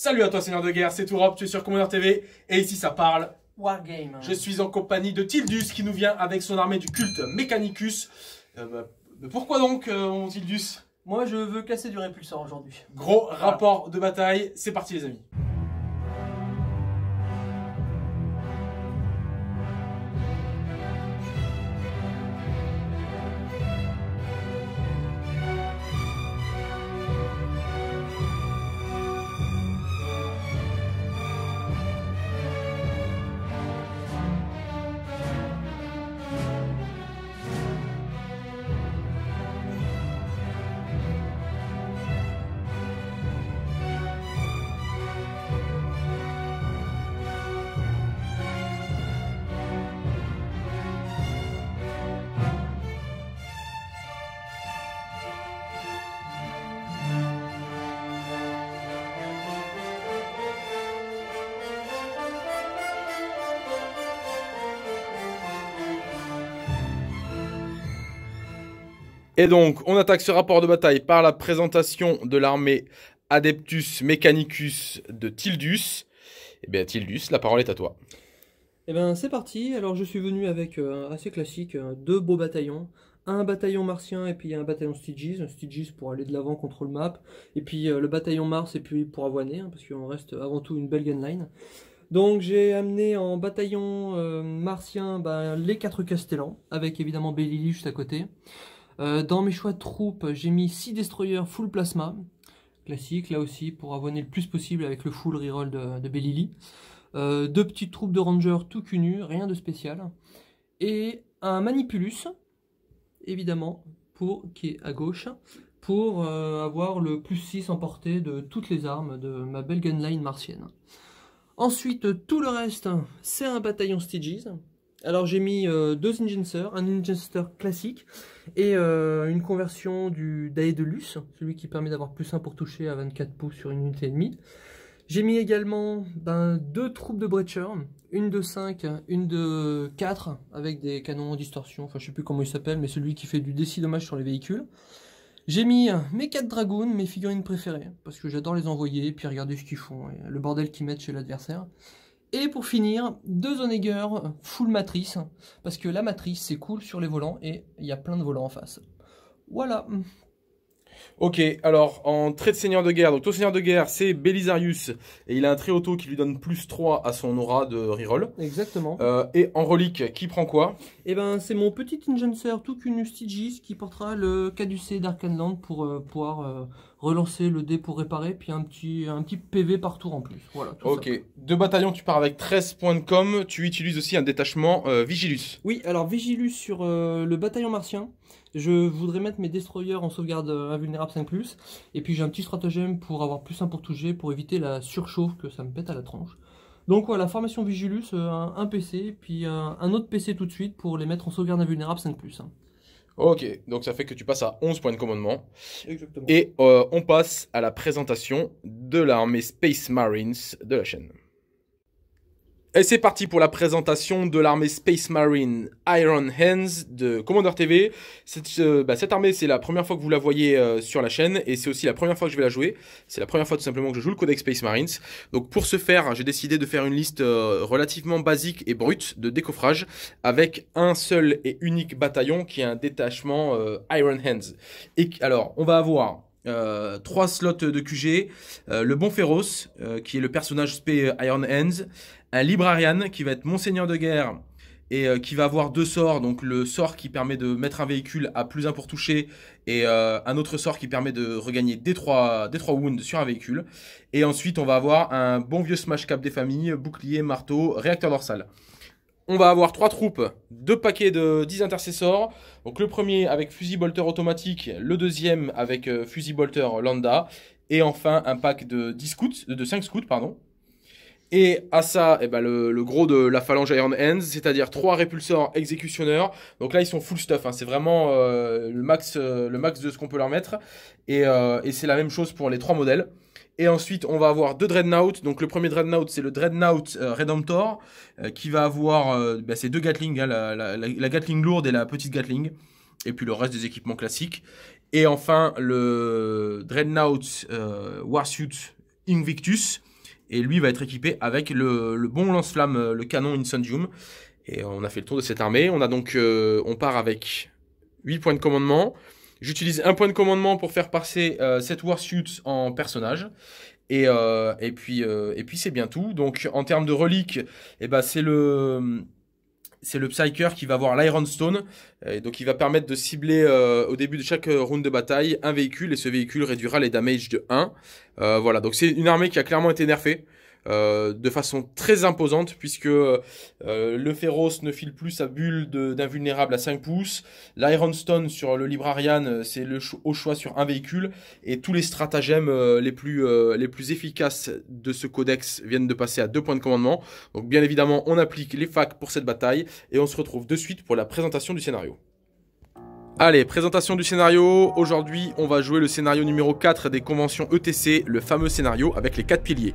Salut à toi Seigneur de Guerre, c'est Tourop, tu es sur Commander TV et ici ça parle Wargame. Je suis en compagnie de Tildus qui nous vient avec son armée du culte Mechanicus. Euh, bah, pourquoi donc euh, mon Tildus Moi je veux casser du répulsor aujourd'hui. Gros rapport de bataille, c'est parti les amis. Et donc, on attaque ce rapport de bataille par la présentation de l'armée Adeptus Mechanicus de Tildus. Eh bien, Tildus, la parole est à toi. Eh bien, c'est parti. Alors, je suis venu avec, euh, assez classique, euh, deux beaux bataillons. Un bataillon martien et puis un bataillon Stygies. Un Stygies pour aller de l'avant contre le map. Et puis euh, le bataillon Mars et puis pour avoiner, hein, parce qu'on reste avant tout une Belgian line. Donc j'ai amené en bataillon martien ben, les quatre Castellans, avec évidemment Bellili juste à côté. Euh, dans mes choix de troupes, j'ai mis 6 destroyers full plasma, classique, là aussi pour avoiner le plus possible avec le full reroll de, de euh, deux petites troupes de ranger tout cunu, rien de spécial. Et un manipulus, évidemment, pour, qui est à gauche, pour euh, avoir le plus 6 en portée de toutes les armes de ma belle gunline martienne. Ensuite, tout le reste, c'est un bataillon Stygies, alors j'ai mis euh, deux ingénieurs un Ingenster classique et euh, une conversion du Daedalus, celui qui permet d'avoir plus 1 pour toucher à 24 pouces sur une unité et demie. J'ai mis également ben, deux troupes de Breacher, une de 5, une de 4, avec des canons en distorsion, enfin je sais plus comment il s'appelle, mais celui qui fait du décis dommage sur les véhicules. J'ai mis euh, mes 4 dragons, mes figurines préférées, parce que j'adore les envoyer, puis regarder ce qu'ils font, et le bordel qu'ils mettent chez l'adversaire. Et pour finir, deux Onegger full matrice, parce que la matrice c'est cool sur les volants et il y a plein de volants en face. Voilà. Ok, alors en trait de seigneur de guerre, donc ton seigneur de guerre c'est Belisarius, et il a un trait auto qui lui donne plus 3 à son aura de reroll. Exactement. Euh, et en relique, qui prend quoi Eh ben c'est mon petit tout qu'une qui portera le caducé d'Arcanland pour euh, pouvoir... Euh, relancer le dé pour réparer, puis un petit, un petit PV par tour en plus. Voilà, tout ok, deux bataillons, tu pars avec 13 points de com, tu utilises aussi un détachement euh, Vigilus. Oui, alors Vigilus sur euh, le bataillon martien, je voudrais mettre mes destroyers en sauvegarde euh, invulnérable 5 ⁇ et puis j'ai un petit stratagème pour avoir plus 1 pour toucher, pour éviter la surchauffe que ça me pète à la tranche. Donc voilà, formation Vigilus, un, PC, puis un, autre PC tout de suite pour les mettre en sauvegarde invulnérable 5 ⁇ hein. Ok, donc ça fait que tu passes à 11 points de commandement. Et euh, on passe à la présentation de l'armée Space Marines de la chaîne. Et c'est parti pour la présentation de l'armée Space Marine Iron Hands de Commander TV. Euh, bah, cette, armée, c'est la première fois que vous la voyez euh, sur la chaîne et c'est aussi la première fois que je vais la jouer. C'est la première fois tout simplement que je joue le codex Space Marines. Donc pour ce faire, j'ai décidé de faire une liste euh, relativement basique et brute de décoffrage avec un seul et unique bataillon qui est un détachement Iron Hands. Et alors, on va avoir euh, trois slots de QG, euh, le bon Féroce, euh, qui est le personnage spé Iron Hands, un Librarian, qui va être Monseigneur de guerre, et qui va avoir deux sorts, donc le sort qui permet de mettre un véhicule à plus 1 pour toucher, et un autre sort qui permet de regagner des 3 wounds sur un véhicule. Et ensuite, on va avoir un bon vieux smash cap des familles, bouclier, marteau, réacteur dorsal on va avoir trois troupes, deux paquets de 10 intercesseurs. Donc le premier avec fusil bolter automatique, le deuxième avec euh, fusil bolter lambda, et enfin un pack de 10 scouts, de 5 scouts, pardon. Et à ça, eh ben, le, gros de la phalange Iron Hands, c'est-à-dire trois répulseurs exécutionneurs. Donc là, ils sont full stuff. Hein. C'est vraiment euh, le, max, euh, le max de ce qu'on peut leur mettre. Et, et c'est la même chose pour les trois modèles. Et ensuite, on va avoir deux Dreadnought. Donc, le premier Dreadnought, c'est le Dreadnought euh, Redemptor, euh, qui va avoir euh, bah, ces deux Gatling, hein, la, Gatling lourde et la petite Gatling, et puis le reste des équipements classiques. Et enfin, le Dreadnought Warsuit Invictus, et lui va être équipé avec le, bon lance-flamme, le canon Incendium. Et on a fait le tour de cette armée. On a donc, on part avec 8 points de commandement. J'utilise un point de commandement pour faire passer cette euh, cette Warsuit en personnage. Et, euh, et puis, euh, et puis c'est bien tout. Donc en termes de relique, eh ben, c'est le c'est le Psyker qui va avoir l'Ironstone. Et donc, il va permettre de cibler au début de chaque round de bataille un véhicule et ce véhicule réduira les damages de 1. voilà, donc c'est une armée qui a clairement été nerfée. Euh, de façon très imposante puisque euh, le Féroce ne file plus sa bulle d'invulnérable à 5 pouces, l'Ironstone sur le Librarian euh, c'est le au choix sur un véhicule et tous les stratagèmes les, plus, les plus efficaces de ce codex viennent de passer à deux points de commandement. Donc bien évidemment on applique les facs pour cette bataille et on se retrouve de suite pour la présentation du scénario. Allez, présentation du scénario. Aujourd'hui, on va jouer le scénario numéro 4 des conventions ETC, le fameux scénario avec les 4 piliers.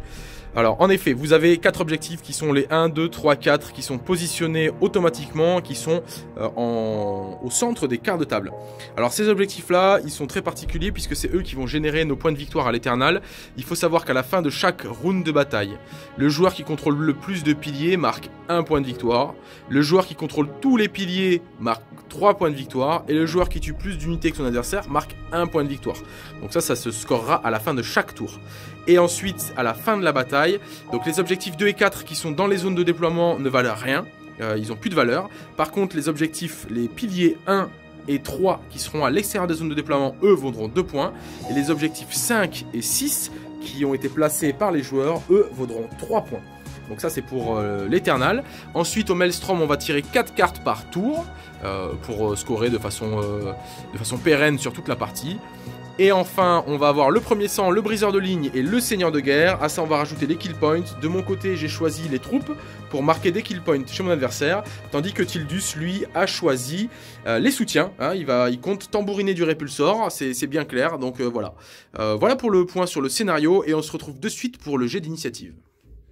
Alors en effet, vous avez quatre objectifs qui sont les 1, 2, 3, 4 qui sont positionnés automatiquement, qui sont euh, au centre des quarts de table. Alors ces objectifs-là, ils sont très particuliers puisque c'est eux qui vont générer nos points de victoire à l'éternal. Il faut savoir qu'à la fin de chaque round de bataille, le joueur qui contrôle le plus de piliers marque 1 point de victoire, le joueur qui contrôle tous les piliers marque 3 points de victoire et le joueur qui tue plus d'unités que son adversaire marque 1 point de victoire. Donc ça, ça se scorera à la fin de chaque tour. Et ensuite, à la fin de la bataille, donc les objectifs 2 et 4 qui sont dans les zones de déploiement ne valent rien. Euh, ils n'ont plus de valeur. Par contre, les objectifs, les piliers 1 et 3 qui seront à l'extérieur des zones de déploiement, eux, vaudront 2 points. Et les objectifs 5 et 6 qui ont été placés par les joueurs, eux, vaudront 3 points. Donc ça c'est pour euh, l'éternal. Ensuite au Maelstrom on va tirer 4 cartes par tour euh, pour scorer de façon, de façon pérenne sur toute la partie. Et enfin, on va avoir le premier sang, le briseur de ligne et le seigneur de guerre. À ça, on va rajouter les kill points. De mon côté, j'ai choisi les troupes pour marquer des kill points chez mon adversaire, tandis que Tildus, lui, a choisi euh, les soutiens. Hein. il, va, il compte tambouriner du répulsor, c'est bien clair. Donc euh, voilà. Euh, voilà pour le point sur le scénario et on se retrouve de suite pour le jet d'initiative.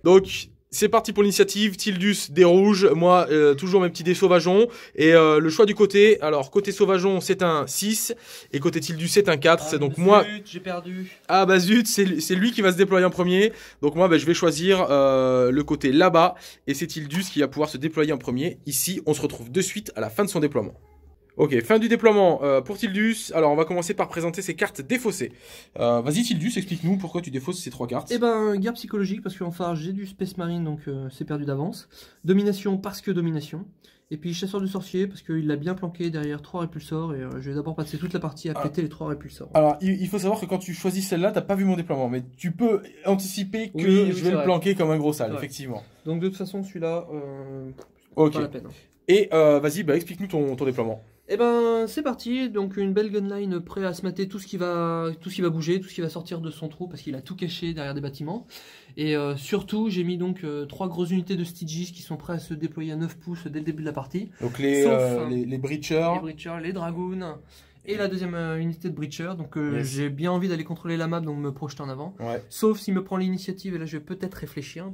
Donc, c'est parti pour l'initiative, Tildus, des rouges, moi euh, toujours mes petits dés sauvageons, et euh, le choix du côté, alors côté sauvageon c'est un 6, et côté Tildus c'est un 4, c'est ah, donc moi... j'ai perdu Ah bah zut, c'est lui qui va se déployer en premier, donc moi bah, je vais choisir euh, le côté là-bas, et c'est Tildus qui va pouvoir se déployer en premier, ici on se retrouve de suite à la fin de son déploiement. Ok, fin du déploiement euh, pour Tildus. Alors, on va commencer par présenter ses cartes défaussées. Euh, vas-y, Tildus, explique-nous pourquoi tu défausses ces trois cartes. Eh ben, guerre psychologique, parce qu'en phare, j'ai du Space Marine, donc euh, c'est perdu d'avance. Domination, parce que domination. Et puis chasseur du sorcier, parce qu'il l'a bien planqué derrière trois répulsors, et je vais d'abord passer toute la partie à ah. péter les trois répulsors. Alors, il faut savoir que quand tu choisis celle-là, t'as pas vu mon déploiement, mais tu peux anticiper que je vais le planquer comme un gros sale, effectivement. Donc de toute façon, celui-là, Ok. Pas la peine. Hein. Et vas-y, bah, explique-nous ton, ton, déploiement. Et eh ben c'est parti, donc une belle gunline prêt à se tout ce qui va, tout ce qui va bouger, tout ce qui va sortir de son trou parce qu'il a tout caché derrière des bâtiments. Et euh, surtout j'ai mis donc euh, trois grosses unités de Stygis qui sont prêtes à se déployer à 9 pouces dès le début de la partie. Donc euh, hein, les, les, Breachers. Les Breachers, les Dragoons. Et la deuxième unité de Breachers donc j'ai bien envie d'aller contrôler la map, donc me projeter en avant. Sauf s'il me prend l'initiative, et là je vais peut-être réfléchir.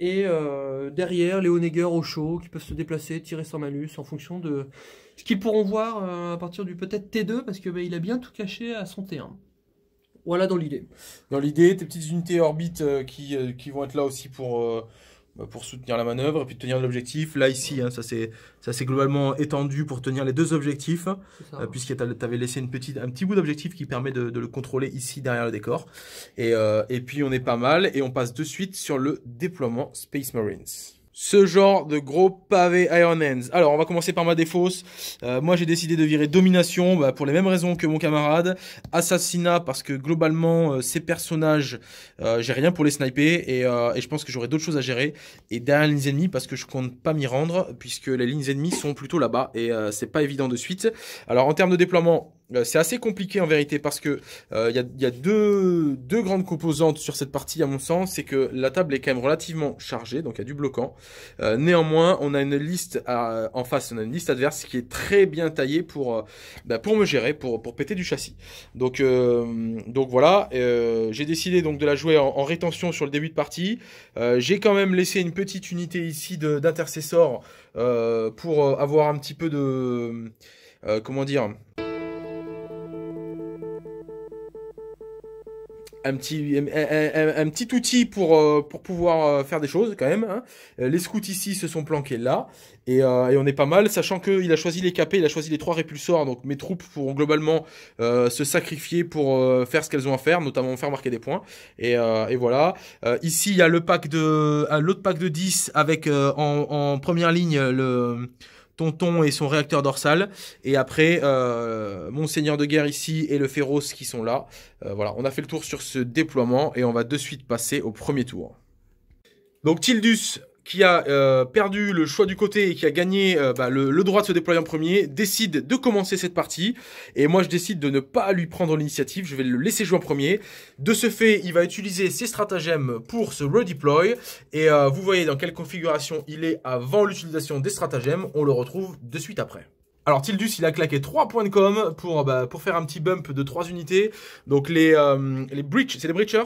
Et derrière, les Honegger au chaud qui peuvent se déplacer, tirer sans malus en fonction de, ce qu'ils pourront voir euh, à partir du peut-être T2, parce que bah, il a bien tout caché à son T1. Voilà dans l'idée. Dans l'idée, tes petites unités orbites euh, qui, euh, qui, vont être là aussi pour bah, pour soutenir la manœuvre et puis tenir l'objectif. Là, ici, hein, ça s'est globalement étendu pour tenir les deux objectifs, puisque tu avais laissé une un petit bout d'objectif qui permet de, le contrôler ici derrière le décor. Et, et puis, on est pas mal et on passe de suite sur le déploiement Space Marines ce genre de gros pavé Iron Hands. Alors, on va commencer par ma défausse. Euh, moi, j'ai décidé de virer Domination bah, pour les mêmes raisons que mon camarade. Assassinat, parce que globalement, euh, ces personnages, euh, j'ai rien pour les sniper et, et je pense que j'aurai d'autres choses à gérer. Et derrière les lignes ennemies, parce que je compte pas m'y rendre, puisque les lignes ennemies sont plutôt là-bas et c'est pas évident de suite. Alors, en termes de déploiement, euh, c'est assez compliqué en vérité parce que euh, il y, a, deux, grandes composantes sur cette partie à mon sens, c'est que la table est quand même relativement chargée, donc il y a du bloquant. Euh, néanmoins, on a une liste en face, on a une liste adverse qui est très bien taillée pour bah, pour me gérer, pour péter du châssis. Donc voilà, j'ai décidé donc de la jouer en, rétention sur le début de partie. j'ai quand même laissé une petite unité ici d'intercesseur pour avoir un petit peu de comment dire un petit, un, petit outil pour, euh, pour pouvoir euh, faire des choses quand même. Hein. Euh, les scouts ici se sont planqués là. Et, on est pas mal, sachant qu'il a choisi les capés, il a choisi les trois répulsors. Donc mes troupes pourront globalement se sacrifier pour faire ce qu'elles ont à faire, notamment faire marquer des points. Et, voilà. ici, il y a le pack de, l'autre pack de 10 avec en, en première ligne le et son réacteur dorsal. Et après, euh, monseigneur de guerre ici et le Féroce qui sont là. Euh, voilà, on a fait le tour sur ce déploiement et on va de suite passer au premier tour. Donc Tildus, qui a euh, perdu le choix du côté et qui a gagné euh, bah, le, droit de se déployer en premier, décide de commencer cette partie. Et moi, je décide de ne pas lui prendre l'initiative. Je vais le laisser jouer en premier. De ce fait, il va utiliser ses stratagèmes pour se redeploy. Et euh, vous voyez dans quelle configuration il est avant l'utilisation des stratagèmes. On le retrouve de suite après. Alors Tildus, il a claqué 3 points de com euh, bah, pour, faire un petit bump de trois unités. Donc les, euh, les c'est les breachers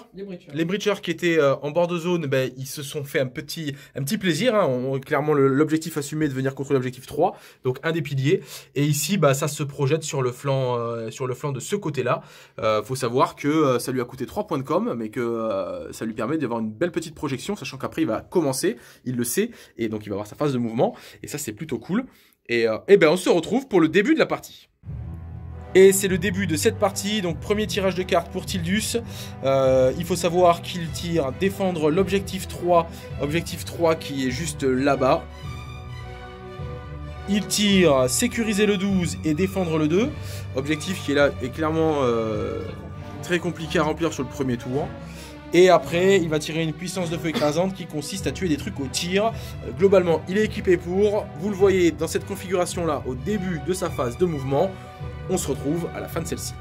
Les breachers. qui étaient euh, en bord de zone, ben ils se sont fait un petit, un petit plaisir. Hein. clairement, l'objectif assumé est de venir contre l'objectif 3, donc un des piliers. Et ici, bah, ça se projette sur le flanc, sur le flanc de ce côté-là. faut savoir que ça lui a coûté 3 points de com, mais que ça lui permet d'avoir une belle petite projection, sachant qu'après, il va commencer, il le sait, et donc il va avoir sa phase de mouvement. Et ça, c'est plutôt cool. Et, euh, eh ben on se retrouve pour le début de la partie. Et c'est le début de cette partie, donc premier tirage de cartes pour Tildus. Euh, il faut savoir qu'il tire défendre l'objectif 3, objectif 3 qui est juste là-bas. Il tire sécuriser le 12 et défendre le 2, objectif qui est là est clairement euh, très compliqué à remplir sur le premier tour. Et après, il va tirer une puissance de feu écrasante qui consiste à tuer des trucs au tir. Euh, globalement, il est équipé pour. Vous le voyez dans cette configuration-là au début de sa phase de mouvement. On se retrouve à la fin de celle-ci.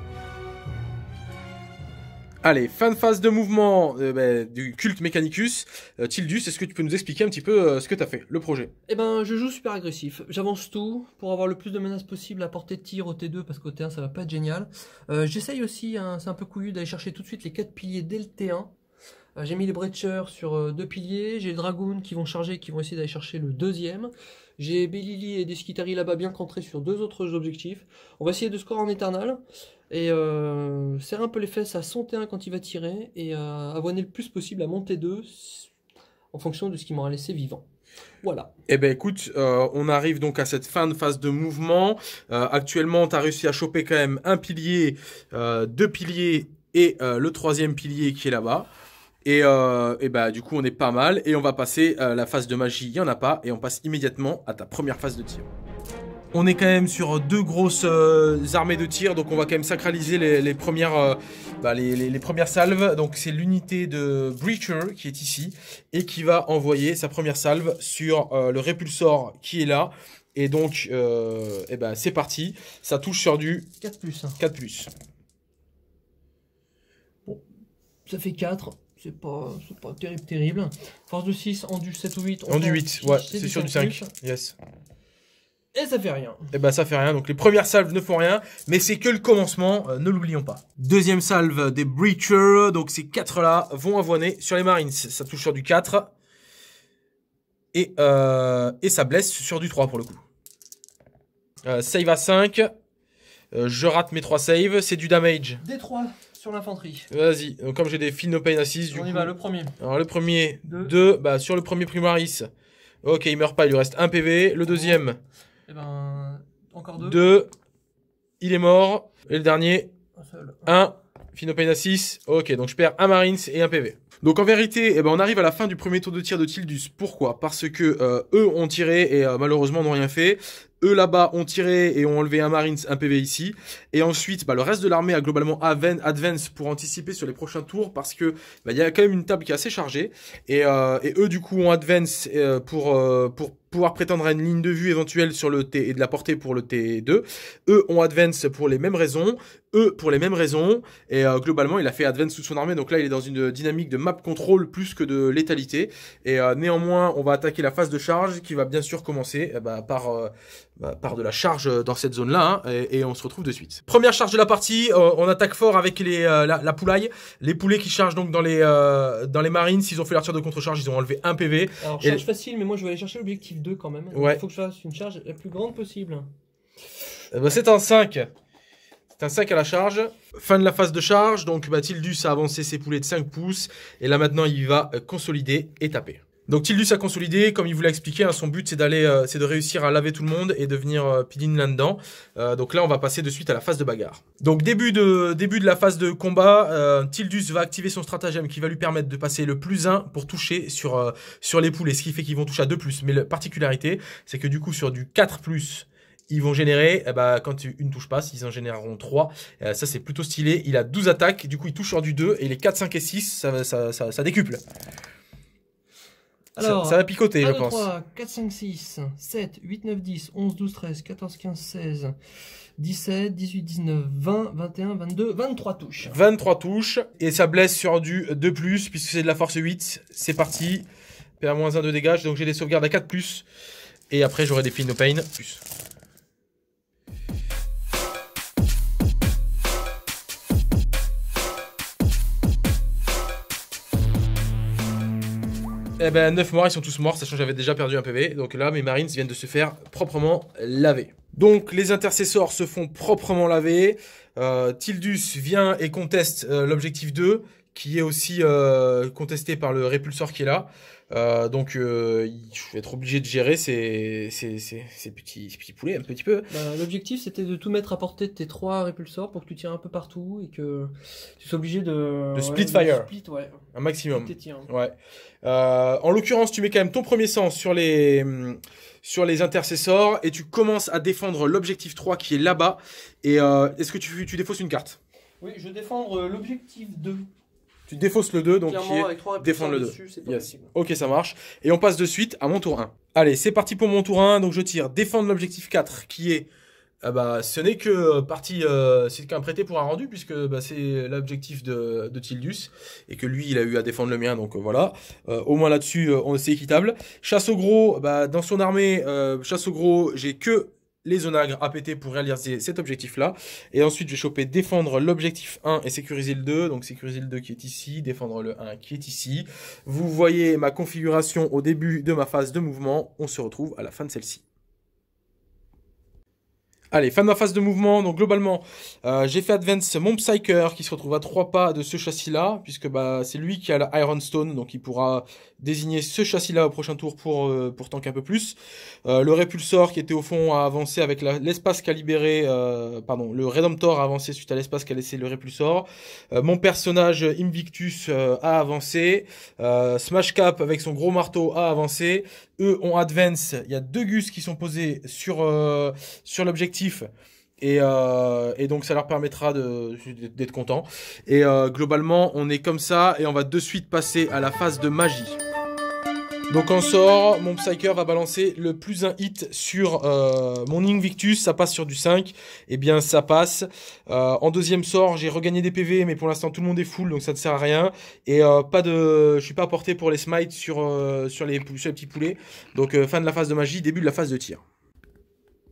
Allez, fin de phase de mouvement euh, ben, du culte Mechanicus. Euh, Tildus, est-ce que tu peux nous expliquer un petit peu ce que tu as fait, le projet Eh ben, je joue super agressif. J'avance tout pour avoir le plus de menaces possible à portée de tir au T2 parce qu'au T1 ça va pas être génial. J'essaye aussi, hein, c'est un peu couillu, d'aller chercher tout de suite les quatre piliers dès le T1 euh, j'ai mis les Breachers sur euh, deux piliers, j'ai les Dragoons qui vont charger, qui vont essayer d'aller chercher le deuxième. J'ai Bellili et Deskitari là-bas bien centrés sur deux autres objectifs. On va essayer de score en éternal et euh, serrer un peu les fesses à son quand il va tirer et euh, avoiner le plus possible à monter deux, en fonction de ce qu'il m'aura laissé vivant. Voilà. Eh ben écoute, euh, on arrive donc à cette fin de phase de mouvement. actuellement, tu as réussi à choper quand même un pilier, deux piliers et le troisième pilier qui est là-bas. Euh, et, bah, du coup, on est pas mal. Et on va passer euh, la phase de magie. Il n'y en a pas. Et on passe immédiatement à ta première phase de tir. On est quand même sur deux grosses euh, armées de tir, donc on va quand même sacraliser les, premières, bah, les, premières salves. Donc c'est l'unité de Breacher qui est ici et qui va envoyer sa première salve sur le répulsor qui est là. Et donc, et ben, c'est parti. Ça touche sur du 4 plus. 4 hein. plus. Bon, ça fait 4 c'est pas, pas terrible, terrible. Force de 6, en du 7 ou 8. En du 8, ouais, c'est sur du 5. Yes. Et ça fait rien. Et eh bah ben, ça fait rien, donc les premières salves ne font rien, mais c'est que le commencement, euh, ne l'oublions pas. Deuxième salve des Breachers, donc ces 4 là vont avoiner sur les Marines. Ça touche sur du 4. Et, euh, et ça blesse sur du 3 pour le coup. Euh, save à 5. Euh, je rate mes 3 saves, c'est du damage. Des 3 l'infanterie. Vas-y, comme j'ai des fines du On va, le premier. Alors le premier, deux bah sur le premier Primaris. Ok, il meurt pas, il lui reste un PV. Le deuxième. Et eh 2. Ben, il est mort. Et le dernier. un Finopen à 6. Ok, donc je perds un Marines et un PV. Donc en vérité, eh ben, on arrive à la fin du premier tour de tir de Tildus. Pourquoi Parce que euh, eux ont tiré et euh, malheureusement n'ont rien fait. Eux là-bas ont tiré et ont enlevé un Marines, un PV ici. Et ensuite, bah, le reste de l'armée a globalement advance pour anticiper sur les prochains tours parce que bah, il y a quand même une table qui est assez chargée. Et, euh, et eux du coup ont advance euh, pour, euh, pour pouvoir prétendre à une ligne de vue éventuelle sur le T et de la portée pour le T2. Eux ont advance pour les mêmes raisons eux pour les mêmes raisons. Et euh, globalement, il a fait advance sous son armée. Donc là, il est dans une dynamique de map control plus que de létalité. Et euh, néanmoins, on va attaquer la phase de charge qui va bien sûr commencer eh ben, euh, bah, par, par de la charge dans cette zone-là. Hein, et, on se retrouve de suite. Première charge de la partie. on attaque fort avec les, la, la, poulaille. Les poulets qui chargent donc dans les, dans les marines. S'ils ont fait leur tir de contre-charge, ils ont enlevé un PV. Alors, charge facile, mais moi, je vais aller chercher l'objectif 2 quand même. Ouais. Il faut que je fasse une charge la plus grande possible. Eh ben, c'est un 5. C'est un 5 à la charge. Fin de la phase de charge, donc Tildus a avancé ses poulets de 5 pouces, et là maintenant il va euh, consolider et taper. Donc Tildus a consolidé, comme il vous l'a expliqué, hein, son but c'est d'aller, euh, c'est de réussir à laver tout le monde et devenir venir euh, Pidin là-dedans. donc là on va passer de suite à la phase de bagarre. Donc début de, début de la phase de combat, Tildus va activer son stratagème qui va lui permettre de passer le plus 1 pour toucher sur, sur les poulets, ce qui fait qu'ils vont toucher à 2 plus. Mais la particularité c'est que du coup sur du 4 plus, ils vont générer, eh ben, quand une touche passe, ils en généreront 3. Euh, ça, c'est plutôt stylé. Il a 12 attaques, du coup, il touche sur du 2, et les 4, 5 et 6, ça, ça, ça, ça décuple. Alors, ça, va picoter, 1, je 2, pense. 3, 4, 5, 6, 7, 8, 9, 10, 11, 12, 13, 14, 15, 16, 17, 18, 19, 20, 21, 22, 23 touches. 23 touches, et ça blesse sur du 2+, puisque c'est de la force 8. C'est parti. moins 1 de dégâts, donc j'ai des sauvegardes à 4+. Et après, j'aurai des pin no pain. Plus. Eh ben, neuf morts, ils sont tous morts, sachant que j'avais déjà perdu un PV. Donc là, mes Marines viennent de se faire proprement laver. Donc, les intercesseurs se font proprement laver. Euh, Tildus vient et conteste euh, l'objectif 2 qui est aussi euh, contesté par le répulsor qui est là. Euh, donc, euh, je vais être obligé de gérer ces, ces, ces, petits, petits, poulets un petit peu. Bah, l'objectif, c'était de tout mettre à portée de tes trois répulsors pour que tu tires un peu partout et que tu sois obligé de. De split fire. Un maximum. Hein. Ouais. en l'occurrence, tu mets quand même ton premier sens sur les, mm, sur les intercessors et tu commences à défendre l'objectif 3 qui est là-bas. Et est-ce que tu, tu défausses une carte Oui, je défends l'objectif 2. Tu défausses le 2, donc qui est défendre le 2. Ok, ça marche. Et on passe de suite à mon tour 1. Allez, c'est parti pour mon tour 1. Donc je tire défendre l'objectif 4 qui est. Ah bah, ce n'est que euh, partie, euh, c'est qu'un prêté pour un rendu puisque bah, c'est l'objectif de, de, Tildus et que lui il a eu à défendre le mien donc euh, voilà. au moins là-dessus on c'est équitable. Chasse au gros, bah, dans son armée, chasse au gros, j'ai que les onagres péter pour réaliser cet objectif-là. Et ensuite, je vais choper défendre l'objectif 1 et sécuriser le 2. Donc sécuriser le 2 qui est ici, défendre le 1 qui est ici. Vous voyez ma configuration au début de ma phase de mouvement. On se retrouve à la fin de celle-ci. Allez, fin de ma phase de mouvement, donc globalement, euh, j'ai fait advance mon Psyker qui se retrouve à 3 pas de ce châssis-là, puisque bah, c'est lui qui a la donc il pourra désigner ce châssis-là au prochain tour pour, euh, pour un peu plus. Euh, le Répulsor qui était au fond a avancé avec l'espace qu'a libéré, euh, pardon, le Redemptor a avancé suite à l'espace qu'a laissé le Repulsor. mon personnage Invictus a avancé. Smash Cap avec son gros marteau a avancé. Eux ont Advance. Il y a deux gus qui sont posés sur, sur l'objectif. Euh, et, donc ça leur permettra d'être content. Et euh, globalement, on est comme ça et on va de suite passer à la phase de magie. Donc en sort, mon Psyker va balancer le plus un hit sur euh, mon Invictus, ça passe sur du 5, et eh bien ça passe. en deuxième sort, j'ai regagné des PV, mais pour l'instant tout le monde est full, donc ça ne sert à rien. Et je pas de, suis pas porté pour les smites sur, sur les petits poulets. Donc fin de la phase de magie, début de la phase de tir.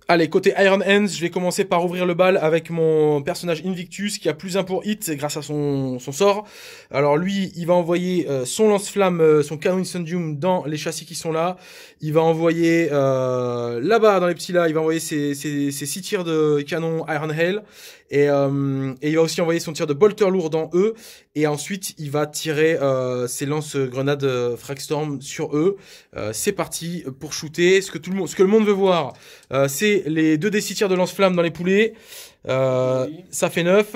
Allez, côté Iron Hands, je vais commencer par ouvrir le bal avec mon personnage Invictus qui a plus un pour hit grâce à son, sort. Alors lui, il va envoyer euh, son lance-flamme, euh, son canon incendium dans les châssis qui sont là. Il va envoyer euh, là-bas dans les petits là, il va envoyer ses, ses, six tirs de canon Iron Hail et, et, il va aussi envoyer son tir de bolter lourd dans eux et ensuite, il va tirer euh, ses lance-grenades euh, Fragstorm sur eux. Euh, c'est parti pour shooter. Ce que, tout le monde, ce que le monde veut voir, c'est les deux des de lance-flamme dans les poulets. Ça fait 9.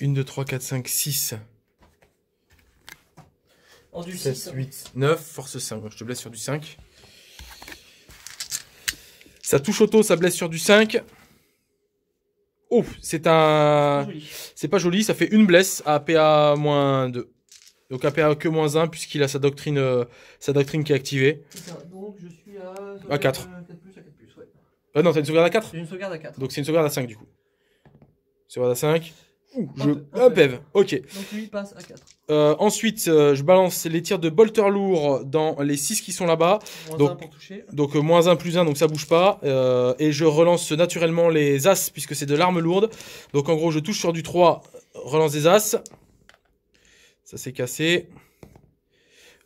1, 2, 3, 4, 5, 6. 8, 9, force 5. Je te blesse sur du 5. Ça touche auto, ça blesse sur du 5. Oh c'est un. C'est pas joli, ça fait une blesse à PA-2. Donc APA que moins 1 puisqu'il a sa doctrine, euh, sa doctrine qui est activée. Donc je suis à, 4. 4 euh, plus, à 4 plus, ouais. Ah non, t'as une sauvegarde à 4 J'ai une sauvegarde à 4. Donc c'est une sauvegarde à 5 du coup. Sauvegarde à 5 je... Un ah, PEV, ok. Donc lui, passe à 4. Euh, ensuite, euh, je balance les tirs de bolter lourd dans les 6 qui sont là-bas. donc, toucher. Donc euh, moins 1 plus 1, donc ça bouge pas. Euh, et je relance naturellement les As, puisque c'est de l'arme lourde. Donc en gros, je touche sur du 3, relance des As. Ça s'est cassé.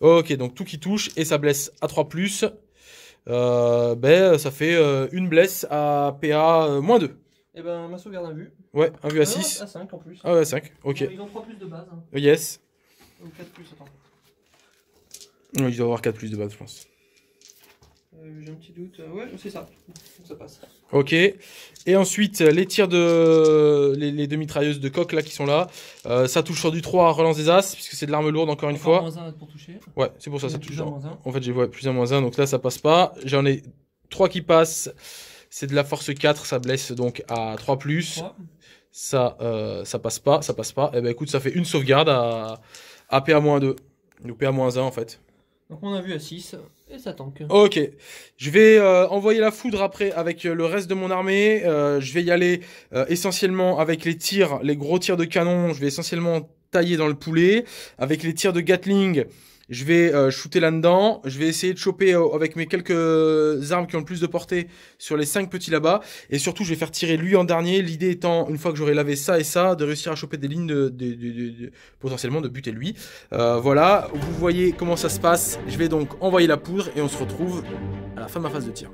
Ok, donc tout qui touche, et ça blesse à 3 ⁇ ben, ça fait une blesse à PA moins 2. Et eh ben, ma sauvegarde à vue. Ouais, un vu à 6. Ah, 5 en plus. Ah, ouais, à 5, ok. Ils ont 3 plus de base. Hein. Euh, yes. Ou 4 plus, attends. Ouais, il doit avoir 4 plus de base, je pense. Euh, j'ai un petit doute. Euh, ouais, c'est ça. Donc ça passe. Ok. Et ensuite, les tirs de. Les, les deux mitrailleuses de coq là qui sont là. ça touche sur du 3 relance des as, puisque c'est de l'arme lourde encore une fois. Moins 1 pour toucher. Ouais, c'est pour ça, ça touche. En fait, j'ai vu, plus 1 moins 1, donc là ça passe pas. J'en ai 3 qui passent. C'est de la force 4, ça blesse donc à 3. 3 ça, euh, ça passe pas, ça passe pas. Et eh ben écoute, ça fait une sauvegarde à, à PA-2, ou PA-1 en fait. Donc on a vu à 6, et ça tank. Ok, je vais euh, envoyer la foudre après avec euh, le reste de mon armée. Euh, je vais y aller euh, essentiellement avec les tirs, les gros tirs de canon, je vais essentiellement tailler dans le poulet. Avec les tirs de Gatling, je vais euh, shooter là-dedans. Je vais essayer de choper euh, avec mes quelques euh, armes qui ont le plus de portée sur les cinq petits là-bas. Et surtout, je vais faire tirer lui en dernier. L'idée étant, une fois que j'aurai lavé ça et ça, de réussir à choper des lignes de, potentiellement de buter lui. voilà, vous voyez comment ça se passe. Je vais donc envoyer la poudre et on se retrouve à la fin de ma phase de tir.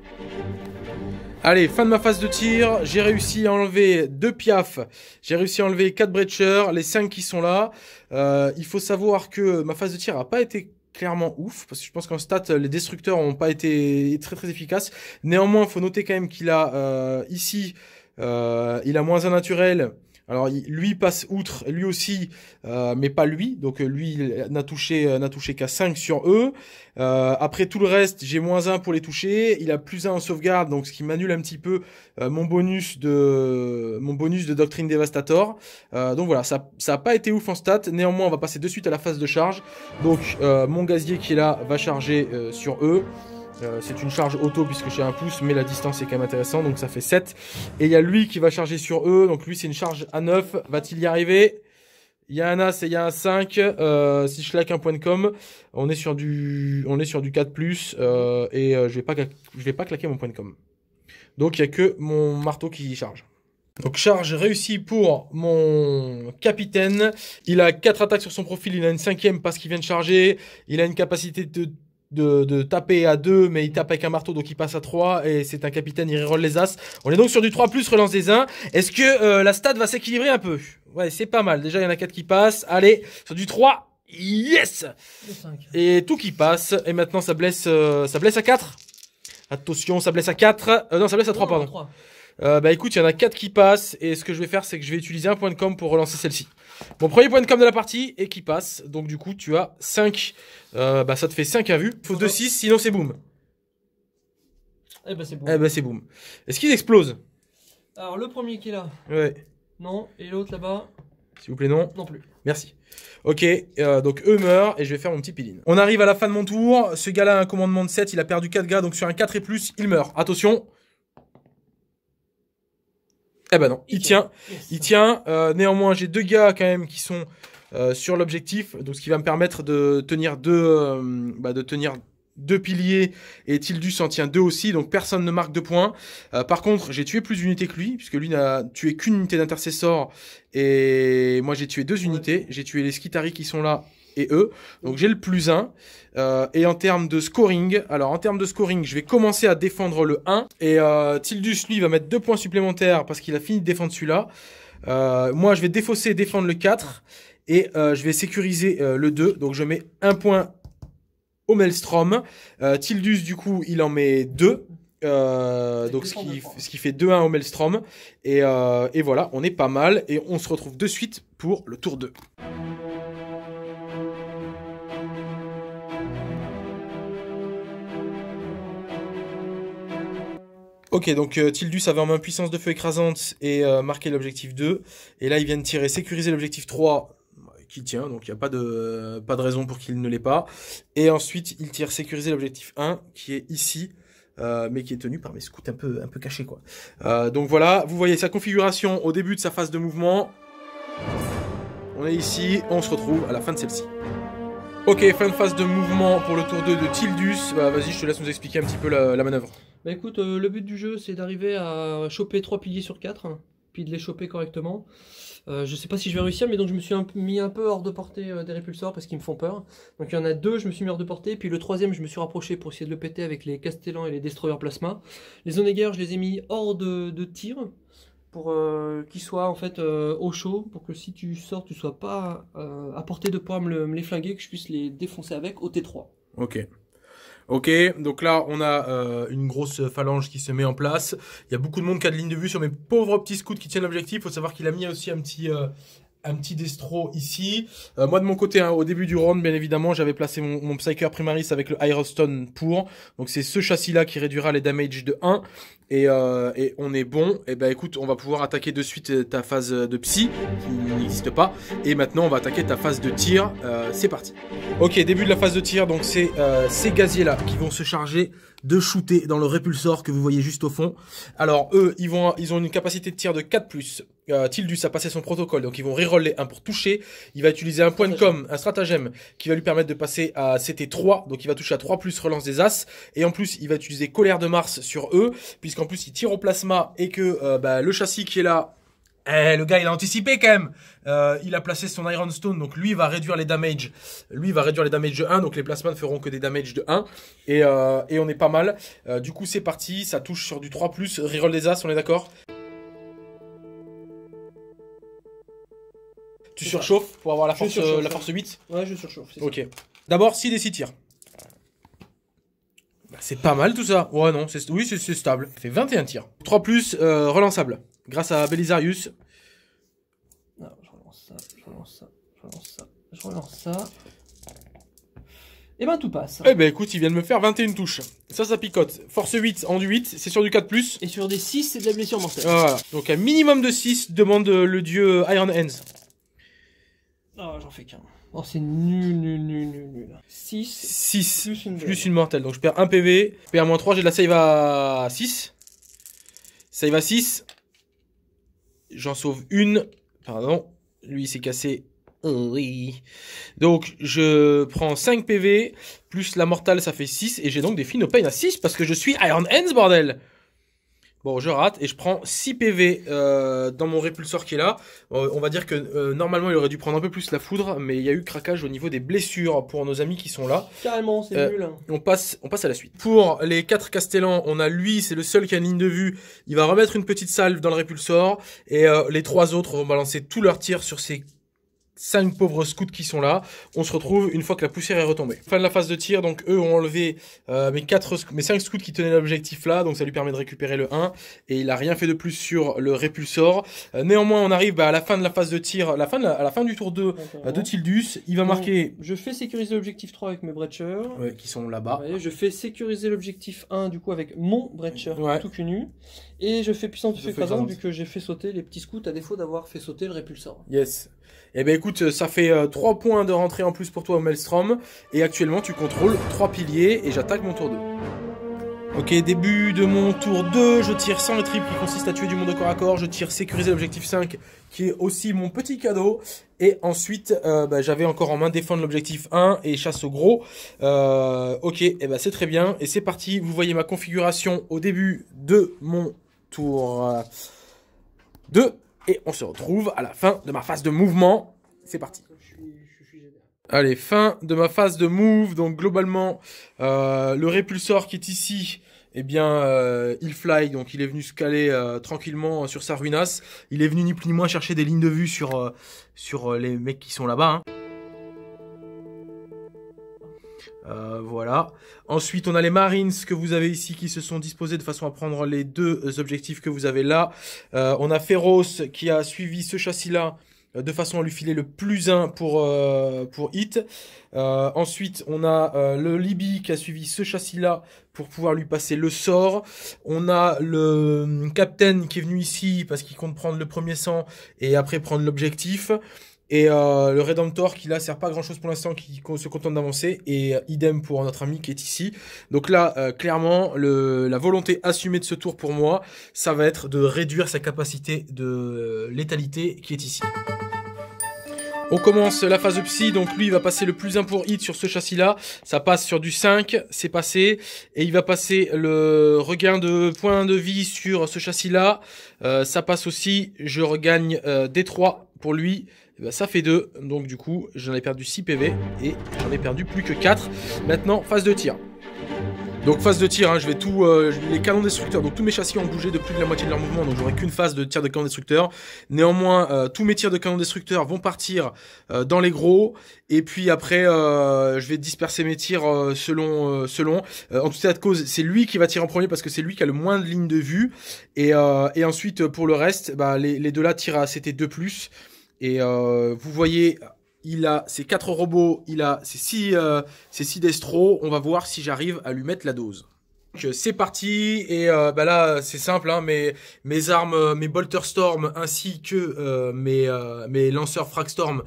Allez, fin de ma phase de tir. J'ai réussi à enlever deux piaf. J'ai réussi à enlever quatre breachers, les cinq qui sont là. Euh, il faut savoir que ma phase de tir n'a pas été clairement ouf parce que je pense qu'en stat les destructeurs n'ont pas été très très efficaces. Néanmoins, il faut noter quand même qu'il a euh, ici euh, il a moins un naturel alors lui passe outre, lui aussi, euh, mais pas lui. Donc euh, lui n'a touché euh, n'a touché qu'à 5 sur eux. après tout le reste, j'ai moins 1 pour les toucher. Il a plus 1 en sauvegarde, donc ce qui m'annule un petit peu mon bonus de mon bonus de Doctrine Devastator. donc voilà, ça ça a pas été ouf en stat. Néanmoins, on va passer de suite à la phase de charge. Donc mon gazier qui est là va charger sur eux. Euh, c'est une charge auto puisque j'ai un pouce, mais la distance est quand même intéressante, donc ça fait 7. Et il y a lui qui va charger sur eux, donc lui c'est une charge à 9. Va-t-il y arriver il y a un As et il y a un 5. Euh, si je claque un point de com, on est sur du, on est sur du 4 plus euh, et je vais pas, je vais pas claquer mon point de com. Donc il y a que mon marteau qui charge. Donc charge réussie pour mon capitaine. Il a 4 attaques sur son profil, il a une cinquième parce qu'il vient de charger. Il a une capacité de de, de, taper à 2, mais il tape avec un marteau, donc il passe à 3, et c'est un capitaine, il reroll les As. On est donc sur du 3 plus, relance des 1. Est-ce que euh, la stat va s'équilibrer un peu Ouais, c'est pas mal. Déjà, il y en a quatre qui passent. Allez, sur du 3, yes Et tout qui passe, et maintenant ça blesse, euh, ça blesse à 4. Attention, ça blesse à 4. Euh, non, ça blesse à 3, pardon. bah écoute, il y en a 4 qui passent, et ce que je vais faire, c'est que je vais utiliser un point de com pour relancer celle-ci. Bon premier point de com de la partie et qui passe. Donc du coup, tu as 5. Euh, bah, ça te fait 5 à vue Faut 2-6, sinon c'est boom. Eh ben c'est boom. Eh ben c'est boom. Est-ce qu'ils explosent Alors le premier qui est là. Ouais. Non. Et l'autre là-bas. S'il vous plaît, non. Non plus. Merci. Ok, euh, donc eux meurent et je vais faire mon petit piline. On arrive à la fin de mon tour. Ce gars-là a un commandement de 7, il a perdu 4 gars, donc sur un 4 et plus, il meurt. Attention, eh ben non, il, tient. Il tient. Euh, néanmoins, j'ai deux gars quand même qui sont euh, sur l'objectif, donc ce qui va me permettre de tenir deux, euh, bah, de tenir deux piliers et Tildus en tient deux aussi, donc personne ne marque de points. par contre, j'ai tué plus d'unités que lui, puisque lui n'a tué qu'une unité d'intercessor et moi j'ai tué deux unités. J'ai tué les Skitari qui sont là et e. Donc j'ai le plus 1. Euh, et en termes de scoring, alors en termes de scoring, je vais commencer à défendre le 1. Et euh, Tildus, lui, va mettre 2 points supplémentaires parce qu'il a fini de défendre celui-là. Euh, moi, je vais défausser et défendre le 4. Et euh, je vais sécuriser le 2. Donc je mets 1 point au Maelstrom. Tildus, du coup, il en met 2. donc ce qui, ce qui, fait 2-1 au Maelstrom. Et, et voilà, on est pas mal. Et on se retrouve de suite pour le tour 2. Ok, donc euh, Tildus avait en main puissance de feu écrasante et euh, marqué l'objectif 2. Et là, il vient de tirer sécuriser l'objectif 3 qui tient, donc il n'y a pas de, pas de raison pour qu'il ne l'ait pas. Et ensuite, il tire sécuriser l'objectif 1 qui est ici. Euh, mais qui est tenu par mes scouts un peu, un peu cachés quoi. donc voilà, vous voyez sa configuration au début de sa phase de mouvement. On est ici, on se retrouve à la fin de celle-ci. Ok, fin de phase de mouvement pour le tour 2 de Tildus. Bah, vas-y, je te laisse nous expliquer un petit peu la, manœuvre. Bah écoute, euh, le but du jeu, c'est d'arriver à choper 3 piliers sur 4, puis de les choper correctement. Je euh, je sais pas si je vais réussir, mais donc je me suis mis un peu hors de portée euh, des répulsors parce qu'ils me font peur. Donc il y en a deux, je me suis mis hors de portée, puis le troisième, je me suis rapproché pour essayer de le péter avec les Castellans et les Destroyers Plasma. Les Onegers, je les ai mis hors de tir pour euh, qu'il soit en fait euh, au chaud, pour que si tu sors, tu sois pas euh, à portée de poids à me, les flinguer, que je puisse les défoncer avec au T3. Ok. Ok, donc là on a euh, une grosse phalange qui se met en place. Il y a beaucoup de monde qui a de ligne de vue sur mes pauvres petits scouts qui tiennent l'objectif. faut savoir qu'il a mis aussi un petit, euh, un petit destro ici. moi de mon côté, hein, au début du round, bien évidemment, j'avais placé mon, mon Psyker Primaris avec le Stone pour. Donc c'est ce châssis-là qui réduira les damages de 1. Euh, et, on est bon, et eh bah ben, écoute, on va pouvoir attaquer de suite euh, ta phase de psy, qui n'existe pas, et maintenant on va attaquer ta phase de tir, euh, c'est parti. Ok, début de la phase de tir, donc c'est ces gaziers-là qui vont se charger de shooter dans le répulsor que vous voyez juste au fond. Alors eux, ils, vont, ils ont une capacité de tir de 4+, euh, Tildus a passé son protocole, donc ils vont reroller un pour toucher. Il va utiliser un point de com, un stratagème, qui va lui permettre de passer à CT3, donc il va toucher à 3 plus relance des As. Et en plus, il va utiliser colère de Mars sur eux, puisque en plus il tire au plasma et que euh, bah, le châssis qui est là, eh, le gars il a anticipé quand même. Euh, il a placé son iron stone donc lui va réduire les damages. Lui va réduire les damages de 1, donc les plasmas ne feront que des damages de 1. Euh, et, on est pas mal. du coup c'est parti, ça touche sur du 3 ⁇ plus reroll des As, on est d'accord Tu surchauffes pour avoir la force, la force 8 Ouais, je surchauffe. Ok. D'abord, si des 6 tirs c'est pas mal tout ça. Ouais, non, c'est, oui, c'est, stable. fait 21 tirs. 3 plus, euh, relançable. Grâce à Belisarius. Non, je relance ça, je relance ça, je relance ça, je relance ça. Et eh ben tout passe. Eh ben écoute, il vient de me faire 21 touches. Ça, ça picote. Force 8 en du 8, c'est sur du 4 ⁇ Et sur des 6, c'est de la blessure mortelle. Ah, voilà. Donc un minimum de 6 demande le dieu Iron Hands. oh, j'en fais qu'un. Oh, c'est nul, nul, nul, nul, nul. 6. 6. Plus une, mortelle. Donc je perds 1 PV. Je perds moins 3. J'ai de la save à 6. Save à 6. J'en sauve une. Pardon. Lui, il s'est cassé. Oui. Donc je prends 5 PV. Plus la mortelle, ça fait 6. Et j'ai donc des fins au pain à 6 parce que je suis Iron Hands, bordel. Bon, je rate et je prends 6 PV euh, dans mon répulsor qui est là. Euh, on va dire que euh, normalement il aurait dû prendre un peu plus la foudre, mais il y a eu craquage au niveau des blessures pour nos amis qui sont là. Carrément, c'est nul. Hein. On passe, on passe à la suite. Pour les 4 Castellans, on a lui, c'est le seul qui a une ligne de vue. Il va remettre une petite salve dans le répulsor et les trois autres vont balancer tous leurs tirs sur ces cinq pauvres scouts qui sont là. On se retrouve une fois que la poussière est retombée. Fin de la phase de tir, donc eux ont enlevé euh, mes quatre, mes cinq scouts qui tenaient l'objectif là, donc ça lui permet de récupérer le 1 et il a rien fait de plus sur le répulsor. Euh, néanmoins, on arrive bah, à la fin de la phase de tir, la fin à la fin du tour 2 euh, de Tildus, il va marquer. Je fais sécuriser l'objectif 3 avec mes breachers. qui sont là-bas. Ouais, je fais sécuriser l'objectif 1 du coup avec mon breacher tout nu et je fais puissance de feu vu que j'ai fait sauter les petits scouts à défaut d'avoir fait sauter le répulsor. Yes. Eh ben écoute, ça fait 3 euh, points de rentrée en plus pour toi au Maelstrom. Et actuellement, tu contrôles 3 piliers et j'attaque mon tour 2. Ok, début de mon tour 2, je tire sans le triple qui consiste à tuer du monde au corps à corps, je tire sécuriser l'objectif 5 qui est aussi mon petit cadeau, et ensuite euh, bah, j'avais encore en main défendre l'objectif 1 et chasse au gros. Euh, ok, et eh ben bah, c'est très bien, et c'est parti, vous voyez ma configuration au début de mon tour 2. Et on se retrouve à la fin de ma phase de mouvement. C'est parti. Allez, fin de ma phase de move. Donc globalement, euh, le répulsor qui est ici, eh bien, euh, il fly. Donc il est venu se caler euh, tranquillement sur sa ruinasse. Il est venu ni plus ni moins chercher des lignes de vue sur, sur les mecs qui sont là-bas. Hein. Euh, voilà. Ensuite, on a les Marines que vous avez ici qui se sont disposés de façon à prendre les deux euh, objectifs que vous avez là. Euh, on a Feroz qui a suivi ce châssis-là de façon à lui filer le plus 1 pour, pour hit. ensuite, on a le Libby qui a suivi ce châssis-là pour pouvoir lui passer le sort. On a le Captain qui est venu ici parce qu'il compte prendre le premier sang et après prendre l'objectif. Et euh, le Redemptor qui là sert pas à grand chose pour l'instant, qui se contente d'avancer. Et euh, idem pour notre ami qui est ici. Donc là, euh, clairement, le, la volonté assumée de ce tour pour moi, ça va être de réduire sa capacité de létalité qui est ici. On commence la phase de psy, donc lui il va passer le plus 1 pour hit sur ce châssis là, ça passe sur du 5, c'est passé, et il va passer le regain de points de vie sur ce châssis là, ça passe aussi, je regagne des 3 pour lui, eh ben, ça fait 2. Donc du coup, j'en ai perdu 6 PV et j'en ai perdu plus que 4. Maintenant, phase de tir. Donc phase de tir, hein, je vais tout, euh, les canons destructeurs, donc tous mes châssis ont bougé de plus de la moitié de leur mouvement, donc j'aurai qu'une phase de tir de canon destructeur. Néanmoins, euh, tous mes tirs de canon destructeur vont partir euh, dans les gros, et puis après, je vais disperser mes tirs selon, selon. en tout état de cause, c'est lui qui va tirer en premier parce que c'est lui qui a le moins de lignes de vue, et, ensuite pour le reste, bah, les, les deux là tirent à CT2+. Et euh, vous voyez, il a ses 4 robots, il a ses 6, euh, On va voir si j'arrive à lui mettre la dose. Euh, c'est parti et euh, bah là c'est simple hein, mes, mes armes euh, mes bolter storm ainsi que mes, mes lanceurs fragstorm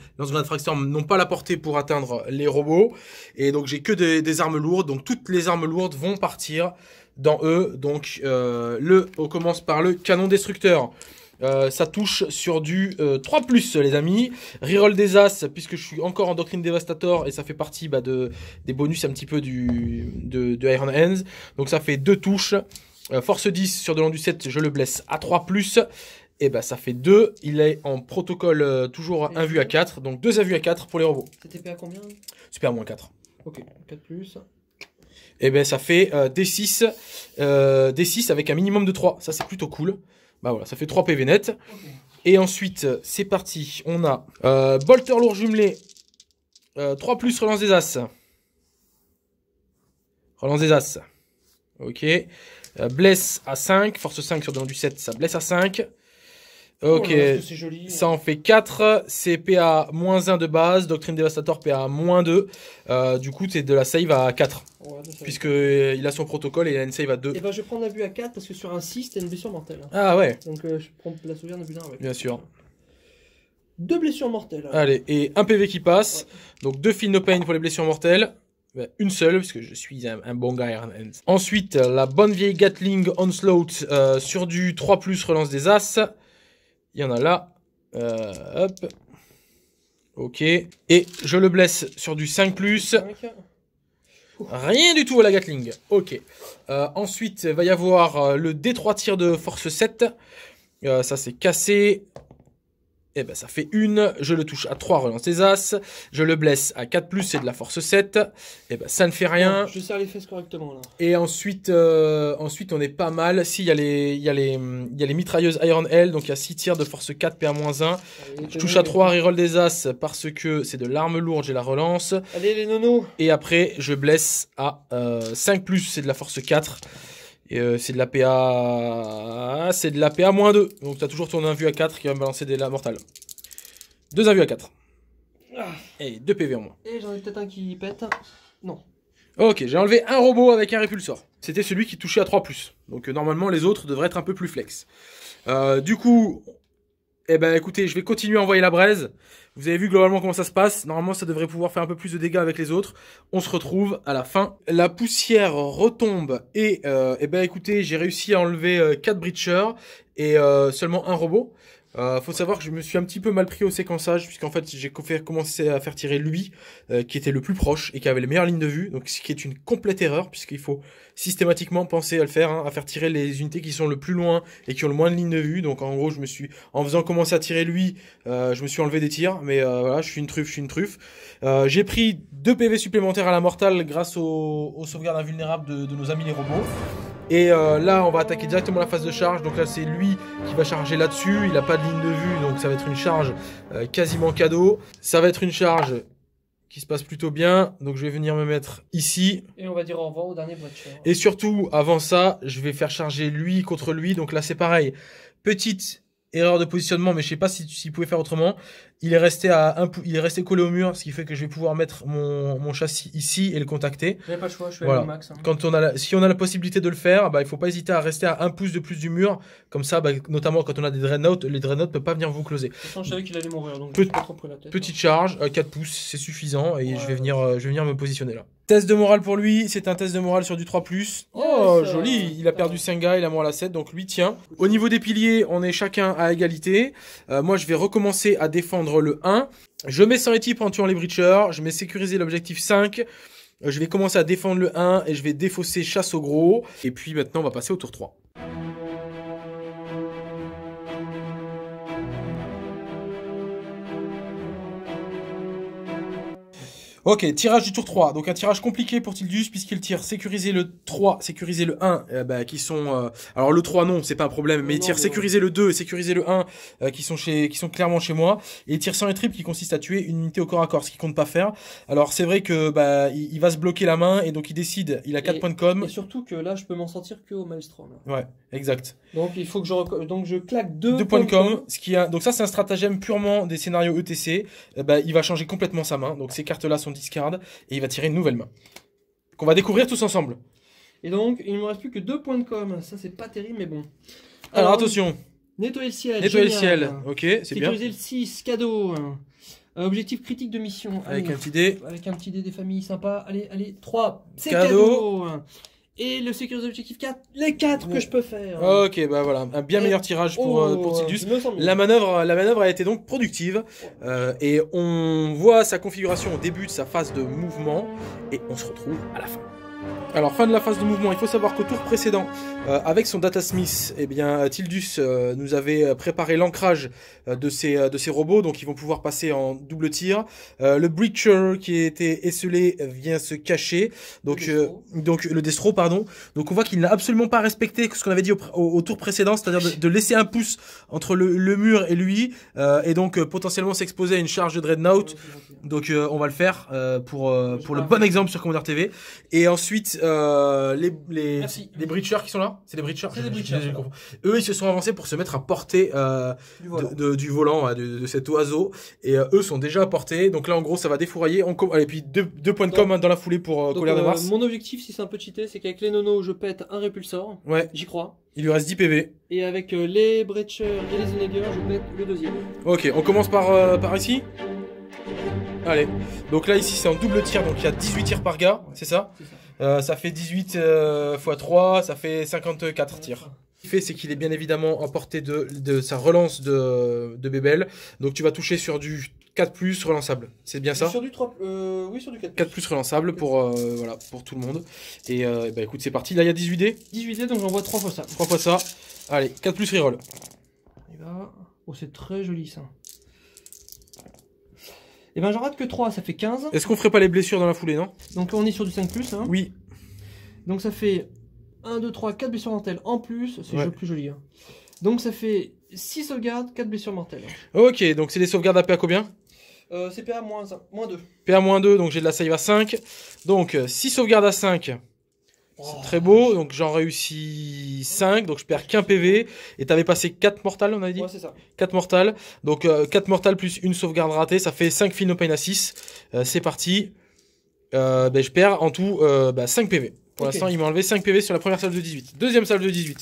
fragstorm n'ont pas la portée pour atteindre les robots et donc j'ai que des, armes lourdes donc toutes les armes lourdes vont partir dans eux donc le on commence par le canon destructeur euh, ça touche sur du 3 euh, les amis. Reroll des As, puisque je suis encore en Doctrine Devastator et ça fait partie bah, de, des bonus un petit peu du, de, Iron Hands. Donc ça fait 2 touches. Euh, force 10 sur de l'endu 7, je le blesse à 3 et bah ça fait 2. Il est en protocole toujours à 1 vu à 4. Donc 2 à vu à 4 pour les robots. TP à combien Super à moins 4. Ok, 4 plus. Et ben ça fait D6, euh, D6 avec un minimum de 3. Ça c'est plutôt cool. Bah voilà, ça fait 3 PV net. Et ensuite, c'est parti. On a euh, Bolter lourd jumelé. 3 euh, plus relance des As. Relance des As. Ok. Euh, blesse à 5. Force 5 sur devant du 7, ça blesse à 5. Oh, ok, ça en fait 4, c'est PA-1 de base, Doctrine Devastator PA-2, euh, du coup es de la save à 4, ouais, puisqu'il euh, a son protocole et il a une save à 2. Et bah je prends la vue à 4 parce que sur un 6 t'as une blessure mortelle. Ah ouais Donc euh, je prends la de un avec. Bien sûr. Deux blessures mortelles. Allez, et un PV qui passe, donc deux fines no pain pour les blessures mortelles, ben, une seule, parce que je suis un, bon gars. Ensuite, la bonne vieille Gatling Onslaught euh, sur du 3+, relance des As. Il y en a là. Euh, hop. Ok. Et je le blesse sur du 5 ⁇ Rien du tout à la Gatling. Ok. Euh, ensuite, il va y avoir euh, le D3 tir de force 7. ça, c'est cassé eh ben ça fait une, je le touche à 3, relance des As, je le blesse à 4 c'est de la force 7. Et eh ben ça ne fait rien. je serre les fesses correctement là. Et ensuite, euh, ensuite on est pas mal. Si, il y, a les, y, a les, mitrailleuses Iron Hell, donc il y a 6 tirs de force 4, PA-1. Je touche à 3, reroll des As parce que c'est de l'arme lourde, j'ai la relance. Allez les nonos Et après, je blesse à 5 euh, c'est de la force 4. Et euh, c'est de la PA. C'est de la PA moins 2. Donc t'as toujours ton vue à 4 qui va me balancer des la mortales. Deux vue à 4. Ah. Et 2 PV en moins. Et eh, j'en ai peut-être un qui pète. Non. Ok, j'ai enlevé un robot avec un répulsor. C'était celui qui touchait à 3. Donc euh, normalement, les autres devraient être un peu plus flex. Euh, du coup, eh ben écoutez, je vais continuer à envoyer la braise. Vous avez vu globalement comment ça se passe. Normalement, ça devrait pouvoir faire un peu plus de dégâts avec les autres. On se retrouve à la fin. La poussière retombe et, euh, eh ben écoutez, j'ai réussi à enlever 4 euh, breachers et euh, seulement un robot. Euh, faut savoir que je me suis un petit peu mal pris au séquençage, puisqu'en fait j'ai commencé à faire tirer lui, euh, qui était le plus proche et qui avait les meilleures lignes de vue, donc ce qui est une complète erreur, puisqu'il faut systématiquement penser à le faire, hein, à faire tirer les unités qui sont le plus loin et qui ont le moins de lignes de vue. Donc en gros, je me suis, en faisant commencer à tirer lui, euh, je me suis enlevé des tirs, mais euh, voilà, je suis une truffe, je suis une truffe. Euh, j'ai pris deux PV supplémentaires à la mortale grâce aux au sauvegardes invulnérables de, de nos amis les robots. Et euh, là, on va attaquer directement la phase de charge. Donc là, c'est lui qui va charger là-dessus. Il n'a pas de ligne de vue, donc ça va être une charge euh, quasiment cadeau. Ça va être une charge qui se passe plutôt bien. Donc je vais venir me mettre ici. Et on va dire au revoir au dernier voiture. Et surtout, avant ça, je vais faire charger lui contre lui. Donc là, c'est pareil. Petite erreur de positionnement, mais je sais pas si, tu pouvais faire autrement. Il est, resté à un, il est resté collé au mur, ce qui fait que je vais pouvoir mettre mon, mon châssis ici et le contacter. pas le choix, je suis à max. Hein. Quand on a si on a la possibilité de le faire, bah, il faut pas hésiter à rester à un pouce de plus du mur. Comme ça, bah, notamment quand on a des dreadnoughts, les dreadnoughts ne peuvent pas venir vous closer. Petite charge, 4 pouces, c'est suffisant et je, vais venir, euh, je vais venir me positionner là. Test de morale pour lui, c'est un test de morale sur du 3 ⁇ Oh, euh, joli, il a perdu 5 gars, il a moins la 7, donc lui tient. Au niveau des piliers, on est chacun à égalité. Euh, moi, je vais recommencer à défendre le 1. Je mets 100 équipes en tuant les breachers, je mets sécuriser l'objectif 5. Euh, je vais commencer à défendre le 1 et je vais défausser chasse au gros. Et puis maintenant, on va passer au tour 3. Ok, tirage du tour 3. Donc un tirage compliqué pour Tildus puisqu'il tire sécuriser le 3, sécuriser le 1, euh, bah, qui sont... Euh, alors le 3 non, c'est pas un problème, mais il tire sécuriser le 2 et sécuriser le 1 euh, qui, sont chez, qui sont clairement chez moi. Et il tire sans les triples qui consiste à tuer une unité au corps à corps, ce qu'il compte pas faire. Alors c'est vrai que bah, il, va se bloquer la main et donc il décide, il a 4 points de com. Et surtout que là je peux m'en sortir que au maelstrom. Ouais, exact. Donc il faut que je, donc, je claque 2 points, points de com. Ce qui a, donc ça c'est un stratagème purement des scénarios ETC. Bah, il va changer complètement sa main. Donc ces cartes-là sont discard et il va tirer une nouvelle main. Qu'on va découvrir tous ensemble. Et donc, il ne me reste plus que deux points de com. Ça, c'est pas terrible, mais bon. Alors, attention. Nettoyer le ciel. Nettoyer le ciel. Ok, c'est bien. Sécuriser le 6, cadeau. Euh, objectif critique de mission. Avec un petit dé. Avec un petit dé des familles sympas. Allez, allez, 3. C'est cadeau et le Secure Objectif 4, les 4 que je peux faire. Ok, bah voilà, un bien meilleur tirage pour, euh, pour oh, La manœuvre, la manœuvre a été donc productive euh, et on voit sa configuration au début de sa phase de mouvement et on se retrouve à la fin. Alors fin de la phase de mouvement, il faut savoir qu'au tour précédent, euh, avec son Data Smith, eh bien Tildus euh, nous avait euh, préparé l'ancrage de, ces de ces robots, donc ils vont pouvoir passer en double tir. le Breacher qui était esselé vient se cacher, donc le donc le Destro pardon. Donc on voit qu'il n'a absolument pas respecté ce qu'on avait dit au, au, tour précédent, c'est-à-dire de, laisser un pouce entre le, le mur et lui, et donc potentiellement s'exposer à une charge de Dreadnought. Donc on va le faire pour pour le bon exemple sur Commander TV. Et ensuite euh, les, les, breachers qui sont là C'est des breachers Eux, ils se sont avancés pour se mettre à portée euh, Du volant. de, cet oiseau. Et euh, eux sont déjà à portée. Donc là, en gros, ça va défourailler. On Et puis deux, points de com hein, dans la foulée pour Colère de Mars. mon objectif, si c'est un peu cheaté, c'est qu'avec les nonos, je pète un répulsor. Ouais, J'y crois. il lui reste 10 PV. Et avec les breachers et les onagers, je pète le deuxième. Ok, on commence par, par ici Allez, donc là ici c'est en double tir, donc il y a 18 tirs par gars, c'est ça ça. Euh, ça. fait 18 x 3, ça fait 54 tirs. Ce qu'il fait, c'est qu'il est bien évidemment en portée de, sa relance de, de Bébel. Donc tu vas toucher sur du 4 plus relançable. C'est bien ça Sur du 3, euh, oui, sur du 4 plus. 4 relançable pour, euh, voilà, pour tout le monde. Euh, et bah, écoute, c'est parti. Là, il y a 18 dés. 18 dés, donc j'envoie 3 fois ça. 3 fois ça. Allez, 4 plus reroll. Oh, c'est très joli ça. Et eh ben j'en rate que 3, ça fait 15. Est-ce qu'on ferait pas les blessures dans la foulée, non Donc on est sur du 5 plus. Hein. Oui. Donc ça fait 1, 2, 3, 4 blessures mortelles en plus. C'est le plus joli. Hein. Donc ça fait 6 sauvegardes, 4 blessures mortelles. Ok, donc c'est des sauvegardes à PA combien euh, C'est pa moins 2. PA-2, donc j'ai de la save à 5. Donc 6 euh, sauvegardes à 5. C'est oh. très beau, donc j'en réussis 5, donc je perds qu'un PV. Et t'avais passé 4 mortales, on avait dit Ouais, c'est ça. 4 mortales, donc 4 euh, mortales plus une sauvegarde ratée, ça fait 5 fils à 6. Euh, c'est parti. Euh, ben, je perds en tout 5 ben, PV. Pour l'instant, il m'a enlevé 5 PV sur la première salle de 18. Deuxième salle de 18.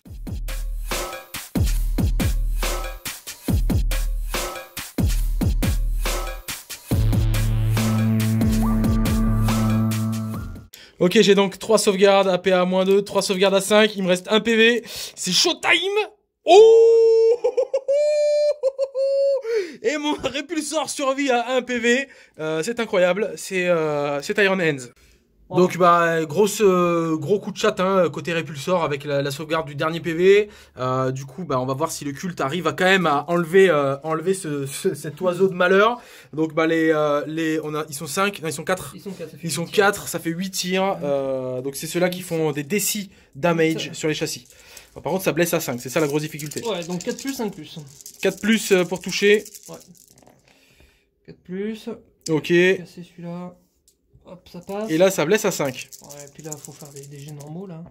Ok, j'ai donc 3 sauvegardes, à pa 2, 3 sauvegardes à 5, il me reste 1 PV. C'est showtime Oh Et mon répulsor survit à 1 PV. Euh, c'est incroyable, c'est euh, Iron Hands. Donc bah grosse euh, gros coup de chat hein, côté répulsor avec la, la, sauvegarde du dernier PV. Euh, du coup bah on va voir si le culte arrive à quand même à enlever euh, enlever ce, ce, cet oiseau de malheur. Donc bah les euh, les on a ils sont 5, non ils sont 4. Ils sont 4, ils sont 4 ça fait 8 tirs. donc c'est ceux-là qui font des décis damage sur les châssis. par contre ça blesse à 5, c'est ça la grosse difficulté. Ouais, donc 4 plus 5 plus. 4 plus pour toucher. Ouais. 4 plus. OK. c'est celui-là. Et là, ça blesse à 5. Ouais, et puis là, il faut faire des, des normaux, là.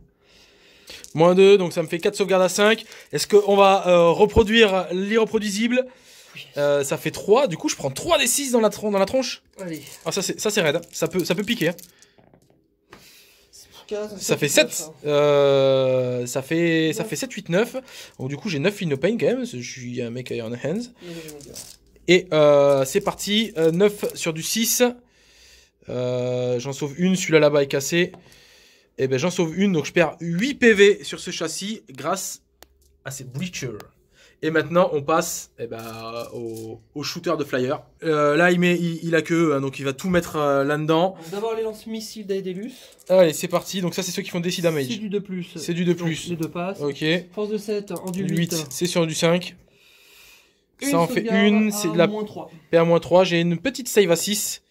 Moins 2, donc ça me fait 4 sauvegardes à 5. Est-ce qu'on va euh, reproduire l'irreproduisible euh, ça fait 3, du coup je prends 3 des 6 dans la, dans la tronche. Allez. Ah, ça c'est raide, hein. ça peut, ça peut piquer. Hein. Ça, fait 7. Euh, ça fait, ça fait 7, 8, 9. Donc, du coup, j'ai 9 in no pain quand même. Je suis un mec Iron Hands. Et c'est parti. 9 sur du 6. Euh, j'en sauve une, celui-là là-bas est cassé. Et eh ben j'en sauve une, donc je perds 8 PV sur ce châssis grâce à ces Bleachers Et maintenant, on passe eh ben, au, shooter de flyer. Euh, là, il, met, il, a que, hein, donc il va tout mettre euh, là-dedans. D'abord les lance-missiles d'Aedelus. Ah, allez, c'est parti. Donc ça, c'est ceux qui font des 6 damage. C'est du 2+. Plus. C'est du 2+. Plus. Ok. Force de 7, en du 8. c'est sur du 5. ça en fait une. C'est de la... 3. 3 J'ai une petite save à 6.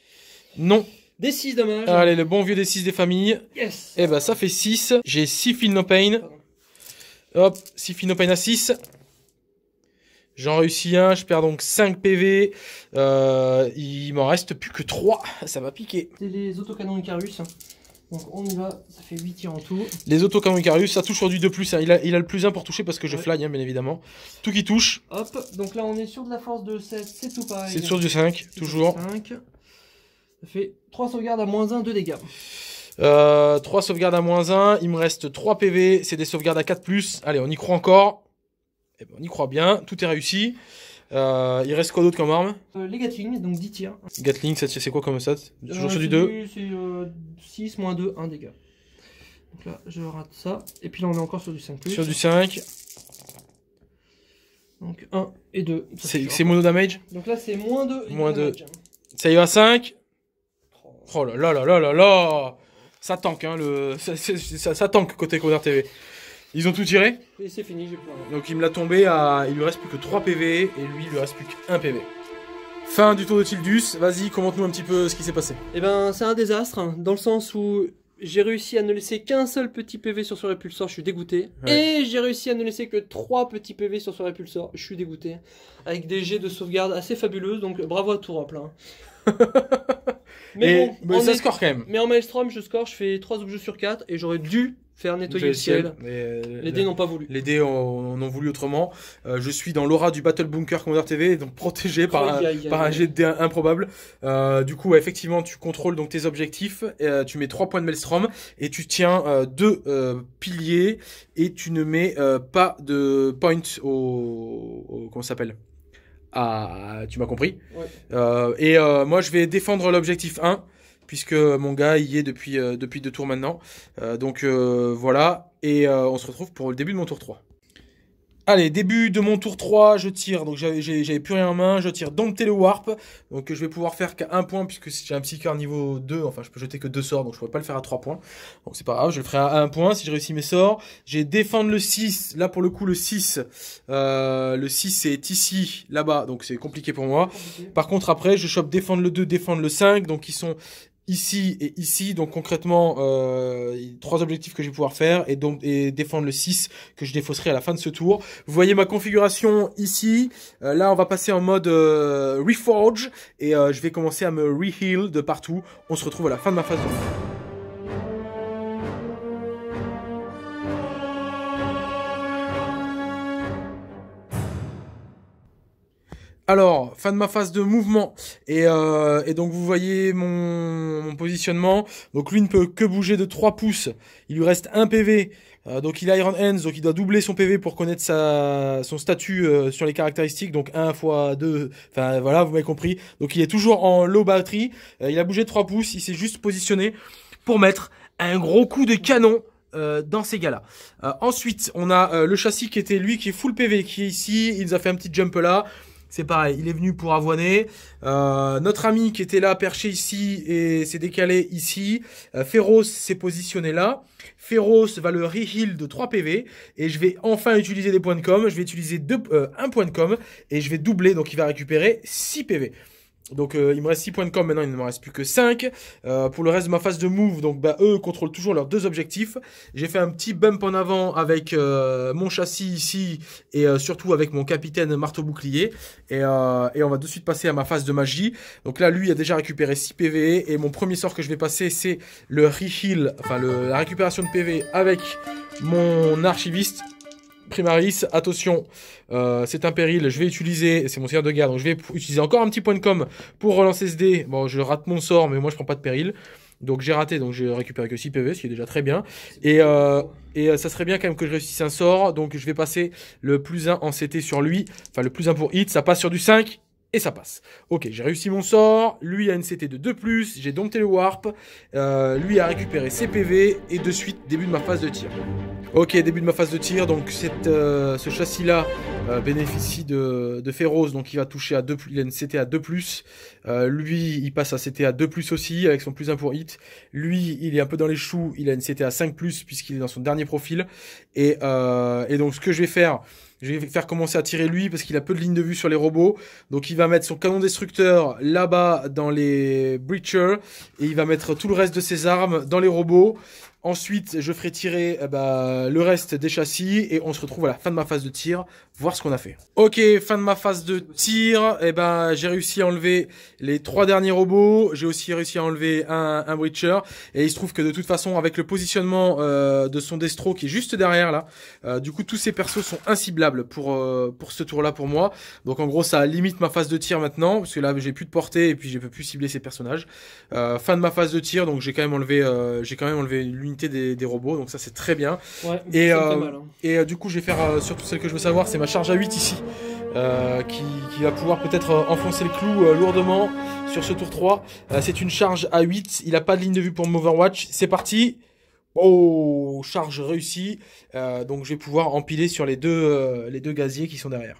Non, des 6 dommages. Allez, le bon vieux des 6 des familles. Yes. Et eh bah, ben, ça fait 6. J'ai 6 fils no pain. Hop, 6 fils no pain à 6. J'en réussis un, je perds donc 5 PV. Euh, il m'en reste plus que 3. Ça va piquer. C'est les autocanons Icarus. Donc on y va, ça fait 8 tirs en tout. Les autocanons Icarus, ça touche sur du 2 plus. Hein. Il, a, il, a, le plus 1 pour toucher parce que je fly, hein, bien évidemment. Tout qui touche. Hop, donc là on est sur de la force de 7, c'est tout pareil. C'est sur du 5, toujours. 5. Ça fait 3 sauvegardes à moins 1, 2 dégâts. 3 euh, sauvegardes à moins 1, il me reste 3 PV, c'est des sauvegardes à 4+. Allez, on y croit encore. Eh ben, on y croit bien, tout est réussi. Euh, il reste quoi d'autre comme arme euh, Les Gatling, donc 10 tirs. Gatling, c'est quoi comme ça Toujours sur du 2 6 moins 2, 1 dégât. Donc là, je rate ça. Et puis là, on est encore sur du 5+. Sur du 5. Donc 1 et 2. C'est mono damage Donc là, c'est moins 2. Moins 2. Ça y va, 5. Oh là là là là là là Ça tank, hein, le... ça, ça, côté corner TV. Ils ont tout tiré Et c'est fini, j'ai plus Donc il me l'a tombé à. Il lui reste plus que 3 PV et lui, il lui reste plus qu'un PV. Fin du tour de Tildus, vas-y, commente-nous un petit peu ce qui s'est passé. Eh ben, c'est un désastre, hein, dans le sens où j'ai réussi à ne laisser qu'un seul petit PV sur ce répulsor, je suis dégoûté. Et j'ai réussi à ne laisser que 3 petits PV sur ce répulsor, je suis dégoûté. Avec des jets de sauvegarde assez fabuleux, donc bravo à tout plein mais bon, mais ça score quand même. Mais en Maelstrom, je score, je fais 3 objets sur 4 et j'aurais dû faire nettoyer le ciel. Euh, les dés n'ont pas voulu. Les dés en ont, voulu autrement. Euh, je suis dans l'aura du Battle Bunker Commander TV, donc protégé par, un, jet de improbable. Euh, du coup, effectivement, tu contrôles donc tes objectifs, tu mets 3 points de Maelstrom et tu tiens deux piliers et tu ne mets pas de points au, au comment s'appelle ah Tu m'as compris euh, Et euh, moi, je vais défendre l'objectif 1, puisque mon gars y est depuis, euh, depuis deux tours maintenant. donc voilà, et on se retrouve pour le début de mon tour 3. Allez, début de mon tour 3, je tire, donc j'avais plus rien en main, je tire donc le Warp, donc je vais pouvoir faire qu'à 1 point, puisque j'ai un Psyker niveau 2, enfin je peux jeter que 2 sorts, donc je pourrais pas le faire à 3 points, donc c'est pas grave, je le ferai à 1 point si je réussis mes sorts, j'ai Défendre le 6, là pour le coup le 6, euh, le 6 est ici, là-bas, donc c'est compliqué pour moi, par contre après je chope Défendre le 2, Défendre le 5, donc ils sont ici et ici. Donc concrètement, euh, trois objectifs que je vais pouvoir faire et donc et défendre le 6 que je défausserai à la fin de ce tour. Vous voyez ma configuration ici. Euh, là, on va passer en mode euh, Reforge et euh, je vais commencer à me reheal de partout. On se retrouve à la fin de ma phase de... Alors, fin de ma phase de mouvement. Et, euh, donc, vous voyez mon, positionnement. Donc, lui ne peut que bouger de 3 pouces. Il lui reste un PV. Euh, donc, il a Iron Hands. Donc, il doit doubler son PV pour connaître sa, son statut euh, sur les caractéristiques. Donc, 1 fois 2. Enfin, voilà, vous m'avez compris. Donc, il est toujours en low batterie. il a bougé de 3 pouces. Il s'est juste positionné pour mettre un gros coup de canon dans ces gars-là. ensuite, on a le châssis qui était lui, qui est full PV, qui est ici. Il nous a fait un petit jump là c'est pareil, il est venu pour avoiner. Euh, notre ami qui était là, perché ici, et s'est décalé ici. Euh, s'est positionné là. Féroce va le re-heal de 3 PV, et je vais enfin utiliser des points de com. Je vais utiliser euh, un point de com, et je vais doubler, donc il va récupérer 6 PV. Donc euh, il me reste 6 points de com, maintenant il ne me reste plus que 5. Euh, pour le reste de ma phase de move, donc bah, eux contrôlent toujours leurs deux objectifs. J'ai fait un petit bump en avant avec euh, mon châssis ici et surtout avec mon capitaine marteau bouclier. Et, et, on va de suite passer à ma phase de magie. Donc là lui a déjà récupéré 6 PV et mon premier sort que je vais passer c'est le reheal, enfin la récupération de PV avec mon archiviste Primaris, attention, euh, c'est un péril, je vais utiliser, c'est mon seigneur de guerre, donc je vais utiliser encore un petit point de com pour relancer ce dé. Bon, je rate mon sort, mais moi je prends pas de péril. Donc j'ai raté, donc j'ai récupéré que 6 PV, ce qui est déjà très bien. Et, euh, et euh, ça serait bien quand même que je réussisse un sort, donc je vais passer le plus 1 en CT sur lui, enfin le plus 1 pour hit, ça passe sur du 5, et ça passe. Ok, j'ai réussi mon sort, lui a une CT de 2+, j'ai dompté le warp, euh, lui a récupéré ses PV, et de suite, début de ma phase de tir. Ok, début de ma phase de tir, donc cette, euh, ce châssis-là euh, bénéficie de, de donc il va toucher à 2+, il a une CT à 2+, lui, il passe à CT à 2+, aussi, avec son plus 1 pour hit, lui, il est un peu dans les choux, il a une CT à 5+, puisqu'il est dans son dernier profil, et donc ce que je vais faire, je vais faire commencer à tirer lui parce qu'il a peu de lignes de vue sur les robots. Donc il va mettre son canon destructeur là-bas dans les Breachers. Et il va mettre tout le reste de ses armes dans les robots. Ensuite, je ferai tirer eh ben, le reste des châssis et on se retrouve à la fin de ma phase de tir, voir ce qu'on a fait. Ok, fin de ma phase de tir. Et eh ben, j'ai réussi à enlever les trois derniers robots. J'ai aussi réussi à enlever un, un Witcher. Et il se trouve que de toute façon, avec le positionnement euh, de son Destro qui est juste derrière là, euh, du coup, tous ces persos sont inciblables pour euh, pour ce tour-là pour moi. Donc en gros, ça limite ma phase de tir maintenant, parce que là, j'ai plus de portée et puis je peux plus cibler ces personnages. fin de ma phase de tir, donc j'ai quand même enlevé, j'ai quand même enlevé l'une des, robots, donc ça c'est très bien. et euh, hein. et euh, du coup, je vais faire euh, surtout celle que je veux savoir, c'est ma charge à 8 ici. qui, va pouvoir peut-être enfoncer le clou lourdement sur ce tour 3. c'est une charge à 8, il n'a pas de ligne de vue pour mover watch C'est parti Oh, charge réussie. donc je vais pouvoir empiler sur les deux, les deux gaziers qui sont derrière.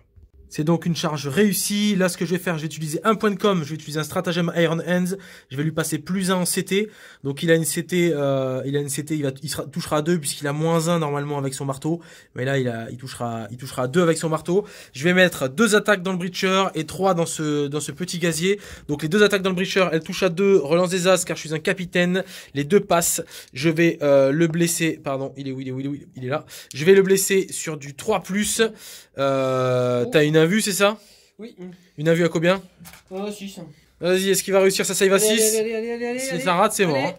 C'est donc une charge réussie. Là, ce que je vais faire, je vais utiliser un point de com, je vais utiliser un stratagème Iron Hands. Je vais lui passer plus un en CT. Donc il a une CT, euh, il a une CT, il, va, il touchera à 2 puisqu'il a moins 1 normalement avec son marteau. Mais là, il, a, il touchera il touchera à 2 avec son marteau. Je vais mettre deux attaques dans le Breacher et 3 dans ce, dans ce petit gazier. Donc les deux attaques dans le Breacher, elles touchent à 2, relance des As car je suis un capitaine. Les deux passent. Je vais euh, le blesser, pardon, il est où, il est il est là. Je vais le blesser sur du 3+. Euh, T'as une une invue, c'est ça Oui. Une invue à combien 6. Vas-y, est-ce qu'il va réussir sa save à 6 allez, allez, allez, allez, ça c'est bon hein.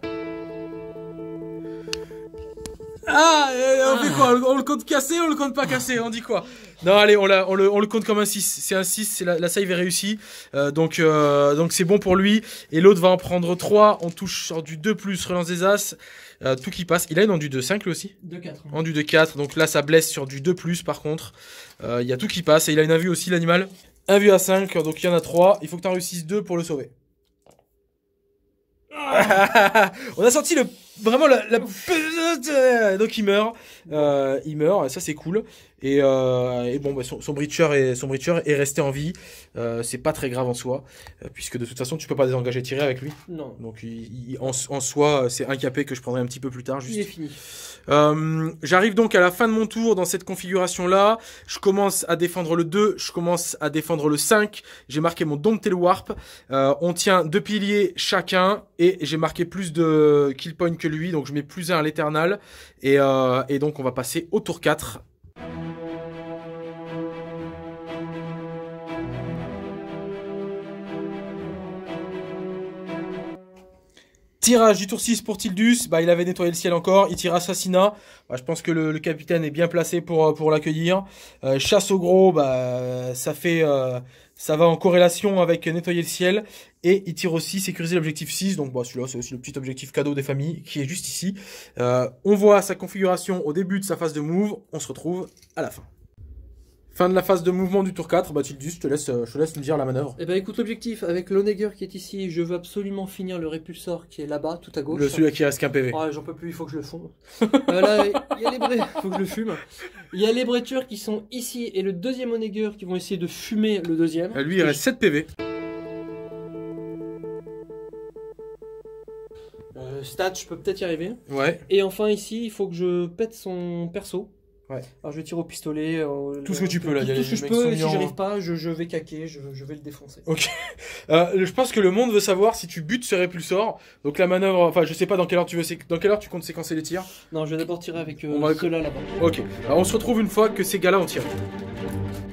Ah, on fait quoi On le compte cassé on le compte pas cassé On dit quoi Non, allez, on, on, le, on, le, compte comme un 6. C'est un 6, la, la, save est réussie. Euh, donc euh, donc c'est bon pour lui. Et l'autre va en prendre 3. On touche sur du 2, relance des As. Euh, tout qui passe. Il a une endu de 5 lui aussi 2-4. Enduit de 4. Donc là, ça blesse sur du 2 par contre. Euh, il y a tout qui passe. Et il a une invue aussi, l'animal. Invue à 5. Donc il y en a 3. Il faut que tu réussisses 2 pour le sauver. Ah. On a senti le, vraiment la, la... Donc il meurt. Euh, il meurt. Ça, c'est cool. Euh, et, bon, bah, son, son, breacher est, son breacher est resté en vie. Euh, c'est pas très grave en soi, euh, puisque de toute façon, tu peux pas désengager tirer avec lui. Non. Donc, en, soi, c'est un capé que je prendrai un petit peu plus tard. Juste. Il fini. Euh, j'arrive donc à la fin de mon tour dans cette configuration-là. Je commence à défendre le 2, je commence à défendre le 5. J'ai marqué mon Domptel Warp. on tient deux piliers chacun, et j'ai marqué plus de kill points que lui, donc je mets plus un à l'éternal. Et, et donc, on va passer au tour 4 Tirage du tour 6 pour Tildus, bah, il avait nettoyé le ciel encore, il tire Assassinat, bah, je pense que le, capitaine est bien placé pour, euh, pour l'accueillir. Euh, chasse au gros, bah, ça fait... Euh, ça va en corrélation avec nettoyer le ciel et il tire aussi sécuriser l'objectif 6 donc bah, celui-là c'est aussi le petit objectif cadeau des familles qui est juste ici on voit sa configuration au début de sa phase de move on se retrouve à la fin Fin de la phase de mouvement du tour 4, dis, je te laisse, euh, je te laisse le dire la manœuvre. Eh ben écoute l'objectif, avec l'Onegger qui est ici, je veux absolument finir le Répulsor qui est là-bas, tout à gauche. Le celui qui reste qu'un PV. Ouais, j'en peux plus, il faut que je le fonde. Euh, il y a les faut que je le fume. Il y a les bretures qui sont ici et le deuxième Onegger qui vont essayer de fumer le deuxième. Euh, lui, il reste 7 PV. stat, je peux peut-être y arriver. Ouais. Et enfin ici, il faut que je pète son perso. Ouais. Alors je tirer au pistolet. Euh, tout ce que tu peux là. Tout, ce que je peux. si j'arrive pas, hein. je, je, vais caquer, je, je, vais le défoncer. Ok. Euh, je pense que le monde veut savoir si tu butes ce répulsor. Donc la manœuvre. Enfin, je sais pas dans quelle heure tu veux. Dans quelle heure tu comptes séquencer les tirs Non, je vais d'abord tirer avec euh, va... ceux-là là-bas. Ok. Alors on se retrouve une fois que ces gars-là ont tiré.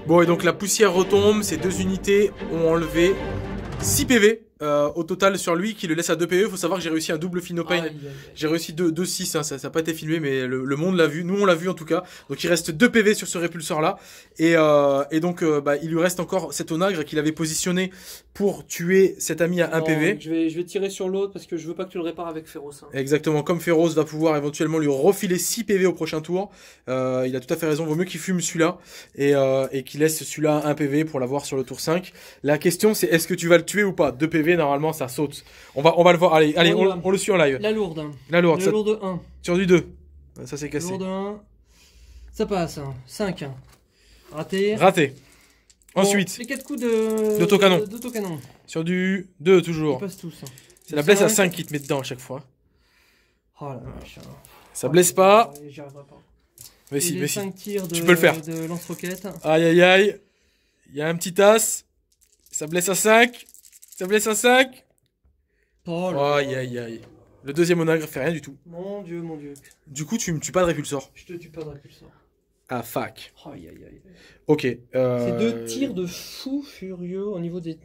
Bon et donc la poussière retombe. Ces deux unités ont enlevé 6 PV. Euh, au total sur lui qui le laisse à 2 PV Il faut savoir que j'ai réussi un double Finopane. Ah j'ai réussi 2-6, hein, ça n'a pas été filmé, mais le, monde l'a vu. Nous, on l'a vu en tout cas. Donc il reste 2 PV sur ce répulseur-là. Et, euh, donc euh, bah, il lui reste encore cet onagre qu'il avait positionné pour tuer cet ami à 1 PV. Je vais, je vais tirer sur l'autre parce que je veux pas que tu le répares avec Féroce. Hein. Exactement, comme Féroce va pouvoir éventuellement lui refiler 6 PV au prochain tour. il a tout à fait raison, vaut mieux qu'il fume celui-là et, et qu'il laisse celui-là à 1 PV pour l'avoir sur le tour 5. La question c'est est-ce que tu vas le tuer ou pas 2 PV normalement, ça saute. On va, on va le voir. Allez, allez on, le suit en live. La lourde. Hein. La lourde. Sur du 2. Ça c'est cassé. Ça passe. 5. Hein. Hein. Raté. Raté. Ensuite. Les 4 coups de De... canon Sur du 2 toujours. C'est la blesse à 5 qui te met dedans à chaque fois. Oh Ça blesse pas. Mais si, mais si. tu peux le faire. De lance Aïe aïe aïe. Il y a un petit as. Ça blesse à 5. Ça laisse un 5 Oh là Aïe, aïe, aïe. Le deuxième onagre fait rien du tout. Mon dieu, mon dieu. Du coup, tu me tues pas de répulsor. Je te tue pas de répulsor. Ah, fuck. aïe, aïe, aïe. Ok. Euh, C'est deux tirs de fou furieux au niveau des.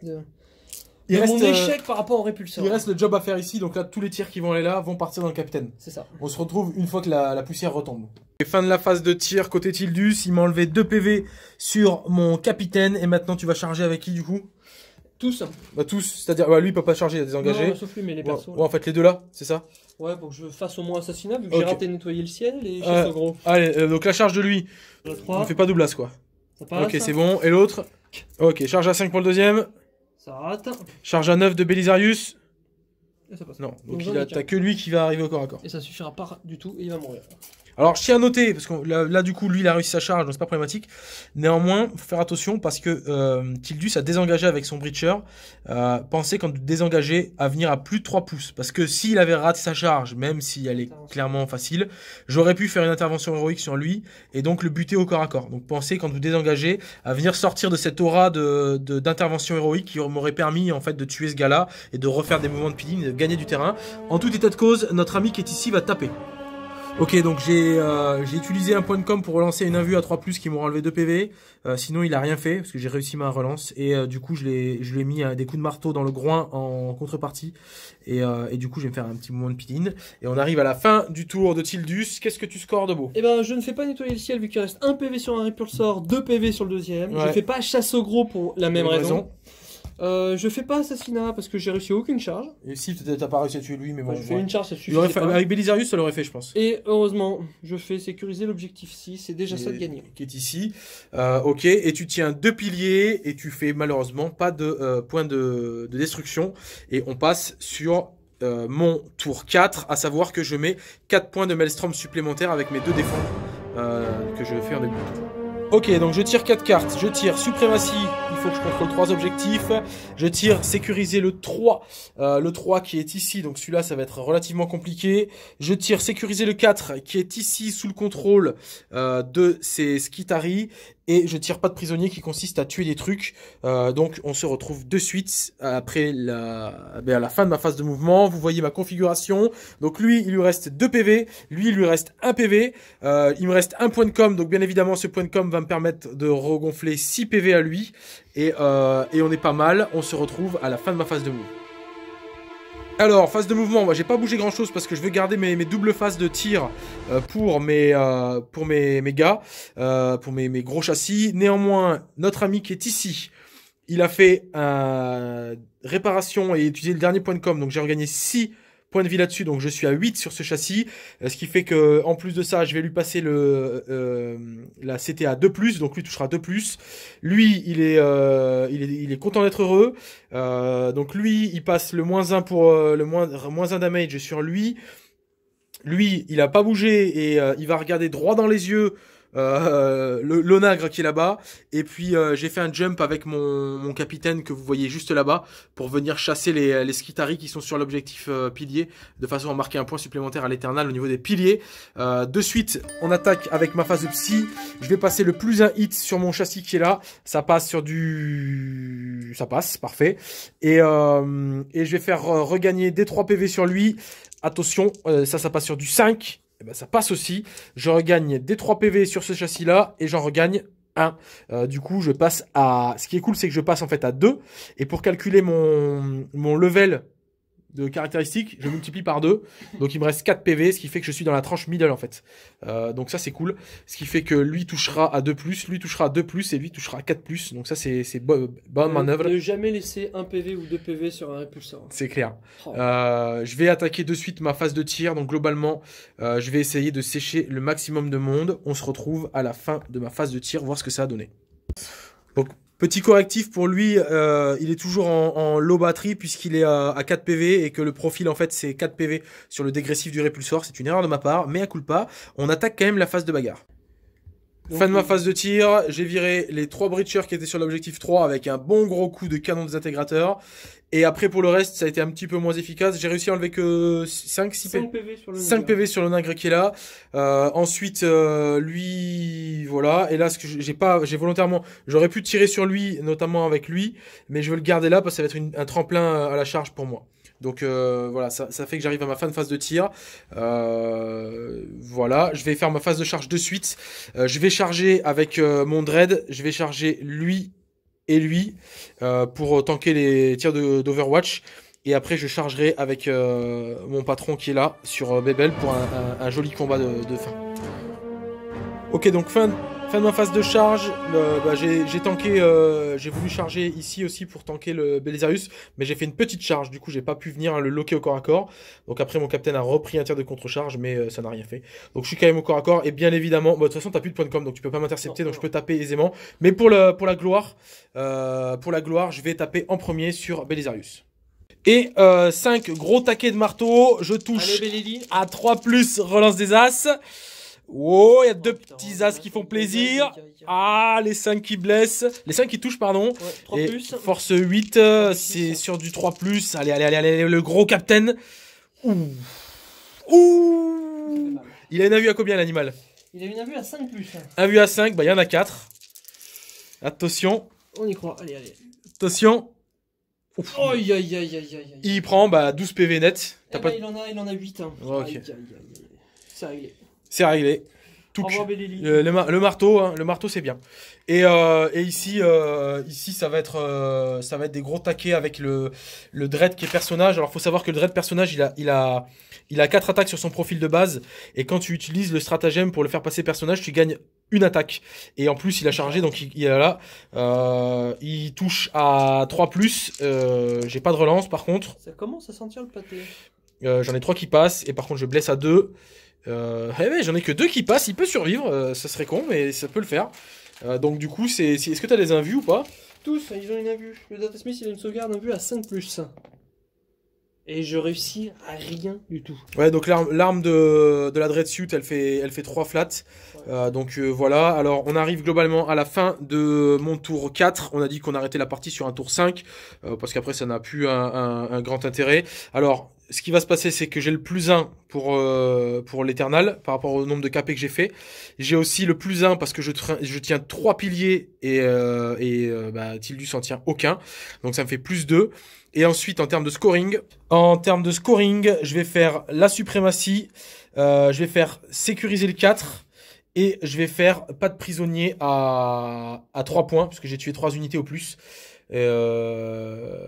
Il mon euh, échec par rapport au répulseur. Il reste le job à faire ici, donc là, tous les tirs qui vont aller là vont partir dans le capitaine. C'est ça. On se retrouve une fois que la, poussière retombe. Et fin de la phase de tir côté Tildus, il m'a enlevé deux PV sur mon capitaine, et maintenant tu vas charger avec qui du coup tous hein. Bah tous, c'est-à-dire bah, lui il peut pas charger, il a désengagé. Non, sauf lui, mais les persos. Ouais, en fait les deux là, c'est ça Ouais, pour que je fasse au moins assassinat, vu que j'ai raté nettoyer le ciel et j'ai euh, gros. Allez, euh, donc la charge de lui, on fait pas doublasse quoi. ok, c'est bon. Et l'autre Ok, charge à 5 pour le deuxième. Ça rate. Charge à 9 de Belisarius. Et ça passe. Non, donc, t'as que lui qui va arriver au corps à corps. Et ça suffira pas du tout et il va mourir. Alors, je tiens à noter, parce que là, du coup, lui, il a réussi sa charge, donc c'est pas problématique. Néanmoins, faut faire attention parce que Tildus euh, a désengagé avec son Breacher. Euh, pensez quand désengagez à venir à plus de 3 pouces. Parce que s'il avait raté sa charge, même si elle est clairement facile, j'aurais pu faire une intervention héroïque sur lui et donc le buter au corps à corps. Donc pensez quand vous désengagez à venir sortir de cette aura d'intervention de, héroïque qui m'aurait permis en fait de tuer ce gars-là et de refaire des mouvements de peeling, de gagner du terrain. En tout état de cause, notre ami qui est ici va taper. Ok, donc euh, j'ai utilisé un point de com pour relancer une invue à 3 plus qui m'ont enlevé 2 PV. Euh, sinon, il a rien fait parce que j'ai réussi ma relance. Et euh, du coup, je l'ai mis des coups de marteau dans le groin en contrepartie. Et, et, du coup, je vais me faire un petit moment de piline. Et on arrive à la fin du tour de Tildus. Qu'est-ce que tu scores de beau Eh ben, je ne fais pas nettoyer le ciel vu qu'il reste 1 PV sur un répulsor, 2 PV sur le deuxième. Je ne fais pas chasse au gros pour la même raison. Euh, je fais pas assassinat parce que j'ai réussi aucune charge. Et si t'as pas réussi à tuer lui, mais bon. je fais une charge, ça suffit. Avec Belisarius, ça l'aurait fait, je pense. Et heureusement, je fais sécuriser l'objectif 6, c'est déjà ça de gagner. Qui est ici. Euh, ok, et tu tiens deux piliers et tu fais malheureusement pas de points euh, point de, destruction. Et on passe sur mon tour 4, à savoir que je mets 4 points de Maelstrom supplémentaires avec mes deux défenses que je fais en début de Ok, donc je tire 4 cartes. Je tire Suprématie, faut que je contrôle trois objectifs. Je tire Sécuriser le 3, euh, le 3 qui est ici, donc celui-là ça va être relativement compliqué. Je tire Sécuriser le 4 qui est ici sous le contrôle euh, de ces Skitari et je tire pas de prisonnier qui consiste à tuer des trucs. Euh, donc on se retrouve de suite après la, à eh la fin de ma phase de mouvement. Vous voyez ma configuration. Donc lui, il lui reste 2 PV. Lui, il lui reste 1 PV. Euh, il me reste un point de com. Donc bien évidemment, ce point de com va me permettre de regonfler 6 PV à lui. Et, euh, et on est pas mal. On se retrouve à la fin de ma phase de mouvement. Alors, phase de mouvement, moi j'ai pas bougé grand chose parce que je veux garder mes, mes doubles phases de tir euh, pour, mes, euh, pour mes, gars, euh, pour mes, gros châssis. Néanmoins, notre ami qui est ici, il a fait réparation et utilisé le dernier point de com, donc j'ai regagné 6 Point de vie là-dessus, donc je suis à 8 sur ce châssis. Euh, ce qui fait que en plus de ça, je vais lui passer le euh, la CTA 2+, donc lui touchera 2+. Lui, euh, il est, il est content d'être heureux. donc lui, il passe le moins 1 pour le moins moins 1 damage sur lui. Lui, il a pas bougé et il va regarder droit dans les yeux euh, l'onagre qui est là-bas, et puis euh, j'ai fait un jump avec mon, mon, capitaine que vous voyez juste là-bas pour venir chasser les, les qui sont sur l'objectif euh, pilier, de façon à marquer un point supplémentaire à l'éternel au niveau des piliers. de suite, on attaque avec ma phase de psy, je vais passer le plus un hit sur mon châssis qui est là, ça passe sur du... ça passe, parfait, et, et je vais faire regagner des 3 PV sur lui, attention, ça ça passe sur du 5, eh ben, ça passe aussi. Je regagne des 3 PV sur ce châssis-là et j'en regagne 1. Euh, du coup, je passe à... Ce qui est cool, c'est que je passe en fait à 2. Et pour calculer mon, mon level de caractéristiques, je multiplie par 2. Donc il me reste 4 PV, ce qui fait que je suis dans la tranche middle en fait. Euh, donc ça c'est cool. Ce qui fait que lui touchera à 2 plus, lui touchera à 2 plus et lui touchera à 4 plus. Donc ça c'est bonne manœuvre. Ne jamais laisser un PV ou 2 PV sur un répulseur. C'est clair. Oh. Euh, je vais attaquer de suite ma phase de tir. Donc globalement, euh, je vais essayer de sécher le maximum de monde. On se retrouve à la fin de ma phase de tir, voir ce que ça a donné. Donc Petit correctif pour lui, euh, il est toujours en, low batterie puisqu'il est à, 4 PV et que le profil en fait c'est 4 PV sur le dégressif du répulsor. C'est une erreur de ma part, mais à coup pas. On attaque quand même la phase de bagarre. fin de ma phase de tir, j'ai viré les trois breachers qui étaient sur l'objectif 3 avec un bon gros coup de canon des intégrateurs et après, pour le reste, ça a été un petit peu moins efficace. J'ai réussi à enlever que 5, 6 PV, sur le 5 PV sur le qui est là. Euh, ensuite, euh, lui, voilà. Et là, ce que j'ai pas, j'ai volontairement, j'aurais pu tirer sur lui, notamment avec lui, mais je veux le garder là parce que ça va être un tremplin euh, à la charge pour moi. Donc voilà, ça, fait que j'arrive à ma fin de phase de tir. voilà, je vais faire ma phase de charge de suite. je vais charger avec mon dread, je vais charger lui et lui euh, pour tanker les tirs d'Overwatch. Et après, je chargerai avec euh, mon patron qui est là sur euh, Bebel pour un, joli combat de, de fin. Ok, donc fin Fin de ma phase de charge, bah, j'ai tanké, euh, j'ai voulu charger ici aussi pour tanker le Belisarius, mais j'ai fait une petite charge, du coup j'ai pas pu venir le loquer au corps à corps. Donc après mon capitaine a repris un tir de contre-charge, mais euh, ça n'a rien fait. Donc je suis quand même au corps à corps, et bien évidemment, de toute façon t'as plus de point de com, donc tu peux pas m'intercepter, donc je peux taper aisément. Mais pour, le, pour la gloire, euh, pour la gloire, je vais taper en premier sur Belisarius. Et 5 gros taquets de marteau, je touche à 3+, relance des As. Oh, il y a deux oh, petits as qui font plaisir. Ah, les 5 qui blessent. Les 5 qui touchent, pardon. 3 Et Force 8, euh, c'est sur du 3 Allez, allez, allez, allez, le gros captain. Ouh. Ouh. Il a une avue à combien l'animal Il a une avue à 5 plus. Un hein. à 5, bah il y en a 4. Attention. On y croit, allez, allez. Attention. Ouf. aïe, aïe, aïe, aïe, Il prend bah, 12 PV net. Eh as ben, pas... il, en a, il en a 8. Hein. aïe, aïe, aïe. C'est c'est arrivé. Euh, le, marteau, hein, le marteau c'est bien. Et, euh, ici, euh, ici ça va être, ça va être des gros taquets avec le, le dread qui est personnage. Alors faut savoir que le dread personnage, il a, il a, il a quatre attaques sur son profil de base. Et quand tu utilises le stratagème pour le faire passer personnage, tu gagnes une attaque. Et en plus, il a chargé, donc il, est là. il touche à 3 plus. J'ai pas de relance par contre. Ça commence à sentir le pâté. J'en ai trois qui passent. Et par contre, je blesse à deux. Euh, eh j'en ai que deux qui passent, il peut survivre, euh, ça serait con, mais ça peut le faire. Euh, donc du coup, c'est, est, ce que t'as des invus ou pas Tous, ils ont une invue. Le Datasmith, il a une sauvegarde invue à 5 plus. Et je réussis à rien du tout. Ouais, donc l'arme de, de la Dreadsuit, elle fait, elle fait 3 flats. donc voilà, alors on arrive globalement à la fin de mon tour 4. On a dit qu'on arrêtait la partie sur un tour 5, parce qu'après ça n'a plus un, un, grand intérêt. Alors, ce qui va se passer, c'est que j'ai le plus 1 pour, euh, pour l'éternal par rapport au nombre de KP que j'ai fait. J'ai aussi le plus 1 parce que je, je tiens 3 piliers et, euh, et euh, bah, Tildus en tient aucun. Donc ça me fait plus 2. Et ensuite, en termes de scoring, en termes de scoring, je vais faire la suprématie, euh, je vais faire sécuriser le 4. Et je vais faire pas de prisonnier à, à 3 points, puisque j'ai tué 3 unités au plus. Euh...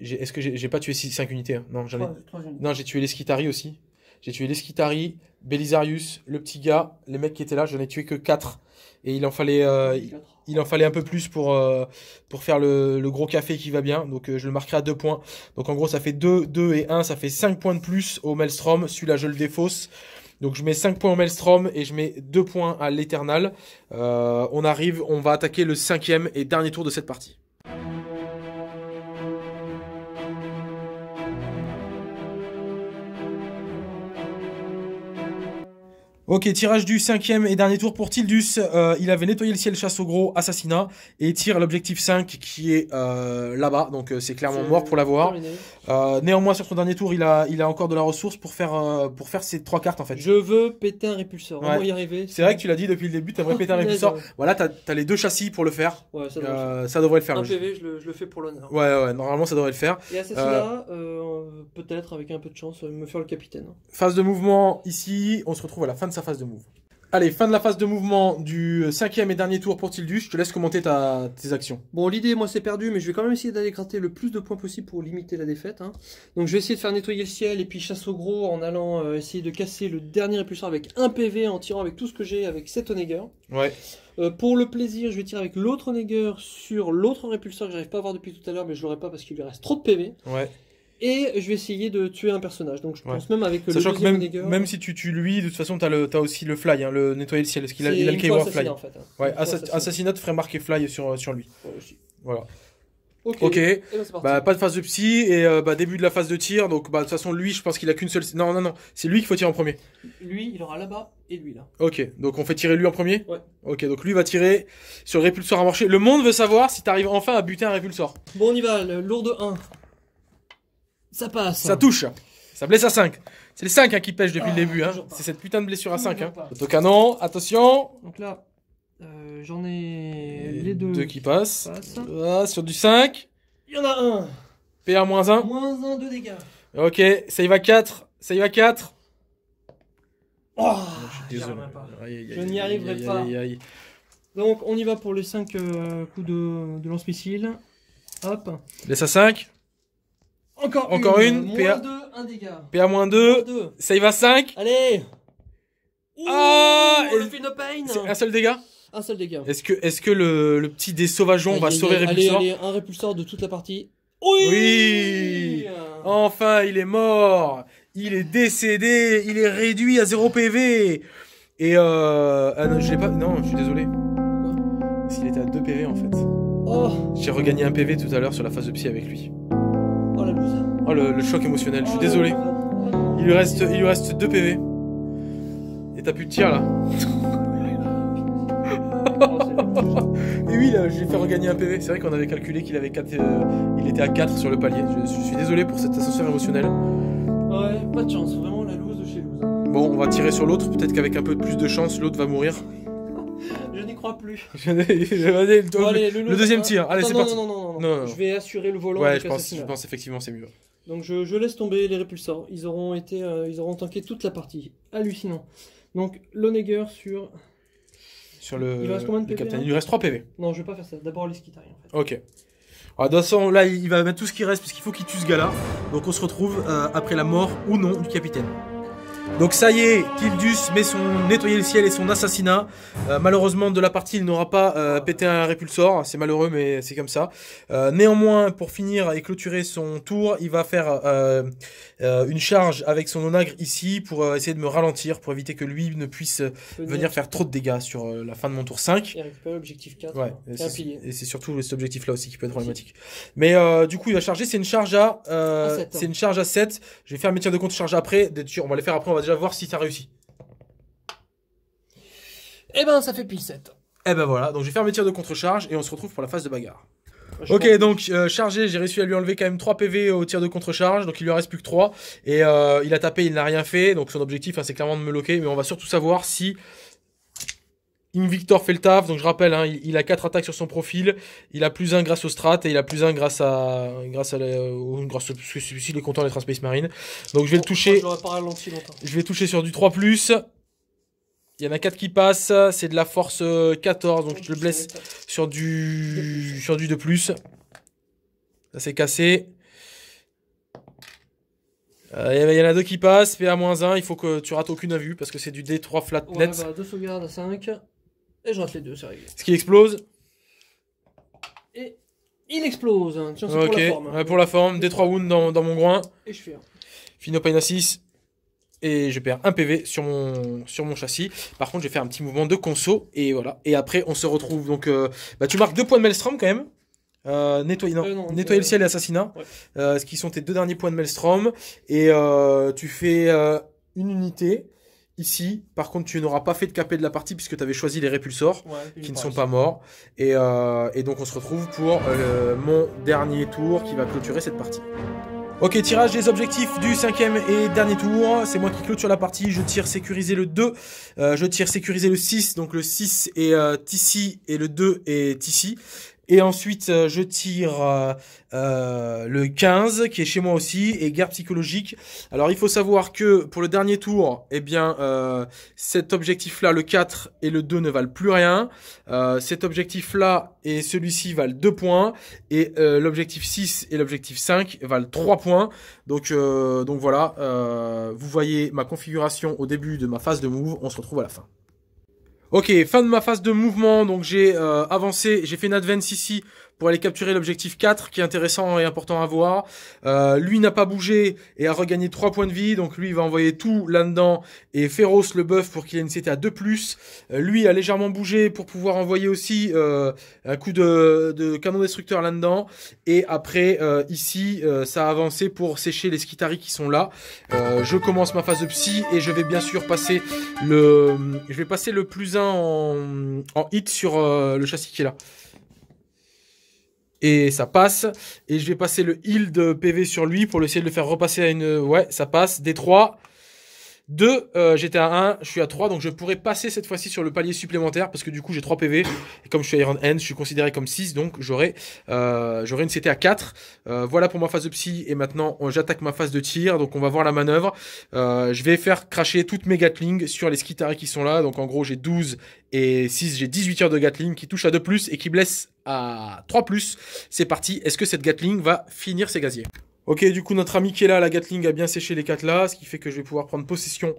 Est-ce que j'ai pas tué 5 unités hein? Non, j'en ai. non, j'ai tué les Skitari aussi. J'ai tué les Skitari, Belisarius, le petit gars, les mecs qui étaient là, j'en ai tué que 4. Et il en fallait, euh, il en fallait un peu plus pour, euh, pour faire le, le, gros café qui va bien. Donc euh, je le marquerai à 2 points. Donc en gros, ça fait 2, 2 et 1, ça fait 5 points de plus au Maelstrom. Celui-là, je le défausse. Donc je mets 5 points au Maelstrom et je mets 2 points à l'Eternal. on arrive, on va attaquer le cinquième et dernier tour de cette partie. Ok, tirage du cinquième et dernier tour pour Tildus. Euh, il avait nettoyé le ciel, chasse au gros, assassinat. Et tire l'objectif 5 qui est euh, là-bas. Donc euh, c'est clairement mort pour l'avoir. néanmoins, sur son dernier tour, il a, il a encore de la ressource pour faire, pour faire ses trois cartes en fait. Je veux péter un répulsor. On va y arriver. C'est vrai que tu l'as dit depuis le début, Tu t'aimerais péter un répulsor. Voilà, t'as as les deux châssis pour le faire. ça, devrait, le faire. Un PV, je le, fais pour l'honneur. Ouais, ouais, normalement ça devrait le faire. Et peut-être avec un peu de chance, me faire le capitaine. Phase de mouvement ici, on se retrouve à la fin de sa phase de mouvement Allez, fin de la phase de mouvement du euh, cinquième et dernier tour pour Tildus. Je te laisse commenter ta, tes actions. Bon, l'idée, moi, c'est perdu, mais je vais quand même essayer d'aller gratter le plus de points possible pour limiter la défaite. Hein. Donc, je vais essayer de faire nettoyer le ciel et puis chasse au gros en allant euh, essayer de casser le dernier répulseur avec un PV en tirant avec tout ce que j'ai avec cet Oneger. Ouais. Euh, pour le plaisir, je vais tirer avec l'autre Oneger sur l'autre répulseur que j'arrive pas à voir depuis tout à l'heure, mais je l'aurai pas parce qu'il lui reste trop de PV. Ouais et je vais essayer de tuer un personnage. Donc je pense même avec euh, le que même, même si tu tues lui, de toute façon, t'as le, as aussi le fly, hein, le nettoyer le ciel, parce qu'il a, il a le fly. Hein. Ouais, assassinat. ferait marquer fly sur, sur lui. voilà. Ok. Bah, pas de phase de psy et euh, bah, début de la phase de tir. Donc bah, de toute façon, lui, je pense qu'il a qu'une seule. Non, non, non. C'est lui qu'il faut tirer en premier. Lui, il aura là-bas et lui là. Ok. Donc on fait tirer lui en premier Ok. Donc lui va tirer sur le répulsor à marcher. Le monde veut savoir si t'arrives enfin à buter un répulsor. Bon, on y va. Lourd de 1. Ça passe. Ça hein. touche. Ça blesse à 5. C'est les 5 hein, qui pêchent depuis le ah, début. Hein. C'est cette putain de blessure à 5. Hein. attention. Donc là, euh, j'en ai les, deux, qui passent. sur du 5. Il y en a un. PR-1. Moins 1 de dégâts. Ok, ça y va 4. Ça y va 4. Oh, je je n'y arriverai pas. Donc on y va pour les 5 euh, coups de, de lance-missile. Hop. Laisse à 5. Encore, une. une. PA... 2, un dégât. PA 2. 2. Save à 5. Allez. ah, Un seul dégât Un seul dégât. Est-ce que, est-ce que le, le petit des sauvageons va sauver allez, Répulsor allez, un répulsor de toute la partie. Oui, oui Enfin, il est mort Il est décédé Il est réduit à 0 PV Et euh... Ah non, je l'ai pas... Non, je suis désolé. Parce qu'il était à 2 PV, en fait. Oh. J'ai regagné un PV tout à l'heure sur la phase de psy avec lui. Oh, le, choc émotionnel, je suis désolé. Il lui reste, il reste 2 PV. Et t'as plus de tir là. Et oui, là, j'ai fait regagner un PV. C'est vrai qu'on avait calculé qu'il avait 4, euh, il était à 4 sur le palier. Je, suis désolé pour cette ascenseur émotionnelle. Ouais, pas de chance, vraiment la loose chez Bon, on va tirer sur l'autre. Peut-être qu'avec un peu plus de chance, l'autre va mourir. Je n'y crois plus. le, deuxième tir. Allez, c'est parti. Non non non, Je vais assurer le volant. Ouais, je pense effectivement c'est mieux. Donc je, laisse tomber les répulsors. Ils auront été, euh, ils auront tanké toute la partie. Hallucinant. Donc Lonegger sur. Sur le. Il reste combien de PV hein Il reste 3 PV. Non, je vais pas faire ça. D'abord les skitari en fait. Ok. Ah, de toute façon là, il va mettre tout ce qui reste parce qu'il faut qu'il tue ce gars-là. Donc on se retrouve euh, après la mort ou non du capitaine. Donc ça y est, Kildus met son nettoyer le ciel et son assassinat. Euh, malheureusement, de la partie, il n'aura pas euh, pété un répulsor. C'est malheureux, mais c'est comme ça. Euh, néanmoins, pour finir et clôturer son tour, il va faire une charge avec son onagre ici pour essayer de me ralentir, pour éviter que lui ne puisse venir faire trop de dégâts sur la fin de mon tour 5. Hein. Et récupérer l'objectif 4. et c'est surtout cet objectif-là aussi qui peut être problématique. Mais du coup, il va charger. C'est une charge à, hein. c'est une charge à 7. Je vais faire un métier de compte charge après. On va les faire après on va déjà voir si ça réussit. Eh ben, ça fait pile 7. Et eh ben voilà, donc je vais faire mes tirs de contre-charge et on se retrouve pour la phase de bagarre. ok, donc euh, chargé, j'ai réussi à lui enlever quand même 3 PV au tir de contre-charge, donc il lui reste plus que 3. Et euh, il a tapé, il n'a rien fait, donc son objectif hein, c'est clairement de me loquer, mais on va surtout savoir si Invictor fait le taf, donc je rappelle, hein, il, a 4 attaques sur son profil, il a plus 1 grâce au strat et il a plus 1 grâce à. grâce à. La, grâce parce que celui-ci est content d'être un Space Marine. Donc je vais le toucher. je, vais le vais toucher sur du 3. Il y en a 4 qui passent, c'est de la force 14, euh, donc je le blesse sur du, sur du 2 plus. Ça s'est cassé. Euh, il y en a deux qui passent, PA-1, il faut que tu rates aucune à vue parce que c'est du D3 flat net. Ouais, bah, deux sauvegardes à 5. Et je rate les deux, c'est réglé. Ce qui explose Et il explose. Hein. Tiens, c'est ok, pour la forme. Hein. pour la forme. Des trois wounds dans, mon groin. Et je fais un. Fino Pain 6. Et je perds un PV sur mon, sur mon châssis. Par contre, je vais faire un petit mouvement de conso. Et voilà. Et après, on se retrouve. Donc, euh, bah, tu marques deux points de Maelstrom quand même. nettoyer, euh, nettoyer euh, le ciel et assassinat. ce qui sont tes deux derniers points de Maelstrom. Et tu fais une unité. Ici, par contre, tu n'auras pas fait de capé de la partie puisque tu avais choisi les répulsors qui ne sont pas morts. Euh, et, donc on se retrouve pour euh, mon dernier tour qui va clôturer cette partie. Ok, tirage des objectifs du cinquième et dernier tour. C'est moi qui clôture la partie. Je tire sécurisé le 2. Euh, je tire sécurisé le 6. Donc le 6 est ici et le 2 est ici et ensuite, euh, je tire euh, euh, le 15, qui est chez moi aussi, et guerre psychologique. Alors, il faut savoir que pour le dernier tour, eh bien, cet objectif-là, le 4 et le 2 ne valent plus rien. cet objectif-là et celui-ci valent 2 points. Et l'objectif 6 et l'objectif 5 valent 3 points. Donc, donc voilà, vous voyez ma configuration au début de ma phase de move. On se retrouve à la fin. Ok, fin de ma phase de mouvement, donc j'ai euh, avancé, j'ai fait une advance ici, pour aller capturer l'objectif 4 qui est intéressant et important à voir. Euh, lui n'a pas bougé et a regagné 3 points de vie, donc lui va envoyer tout là-dedans et Féroce le buff pour qu'il ait une CT à 2+. plus. Euh, lui a légèrement bougé pour pouvoir envoyer aussi euh, un coup de, canon destructeur là-dedans. Et après ici ça a avancé pour sécher les Skitaris qui sont là. je commence ma phase de psy et je vais bien sûr passer le, je vais passer le plus 1 en, en hit sur le châssis qui est là. Et ça passe. Et je vais passer le heal de PV sur lui pour essayer de le faire repasser à une... Ouais, ça passe. D3. 2, j'étais à 1, je suis à 3, donc je pourrais passer cette fois-ci sur le palier supplémentaire, parce que du coup j'ai 3 PV, et comme je suis Iron End, je suis considéré comme 6, donc j'aurais, euh, une CT à 4. voilà pour ma phase de psy, et maintenant j'attaque ma phase de tir, donc on va voir la manœuvre. Euh, je vais faire cracher toutes mes Gatling sur les Skitari qui sont là, donc en gros j'ai 12 et 6, j'ai 18 heures de Gatling qui touchent à 2+, et qui blessent à 3 ⁇ C'est parti, est-ce que cette Gatling va finir ses gaziers Ok, du coup, notre ami qui est là, la Gatling, a bien séché les 4 là, ce qui fait que je vais pouvoir prendre possession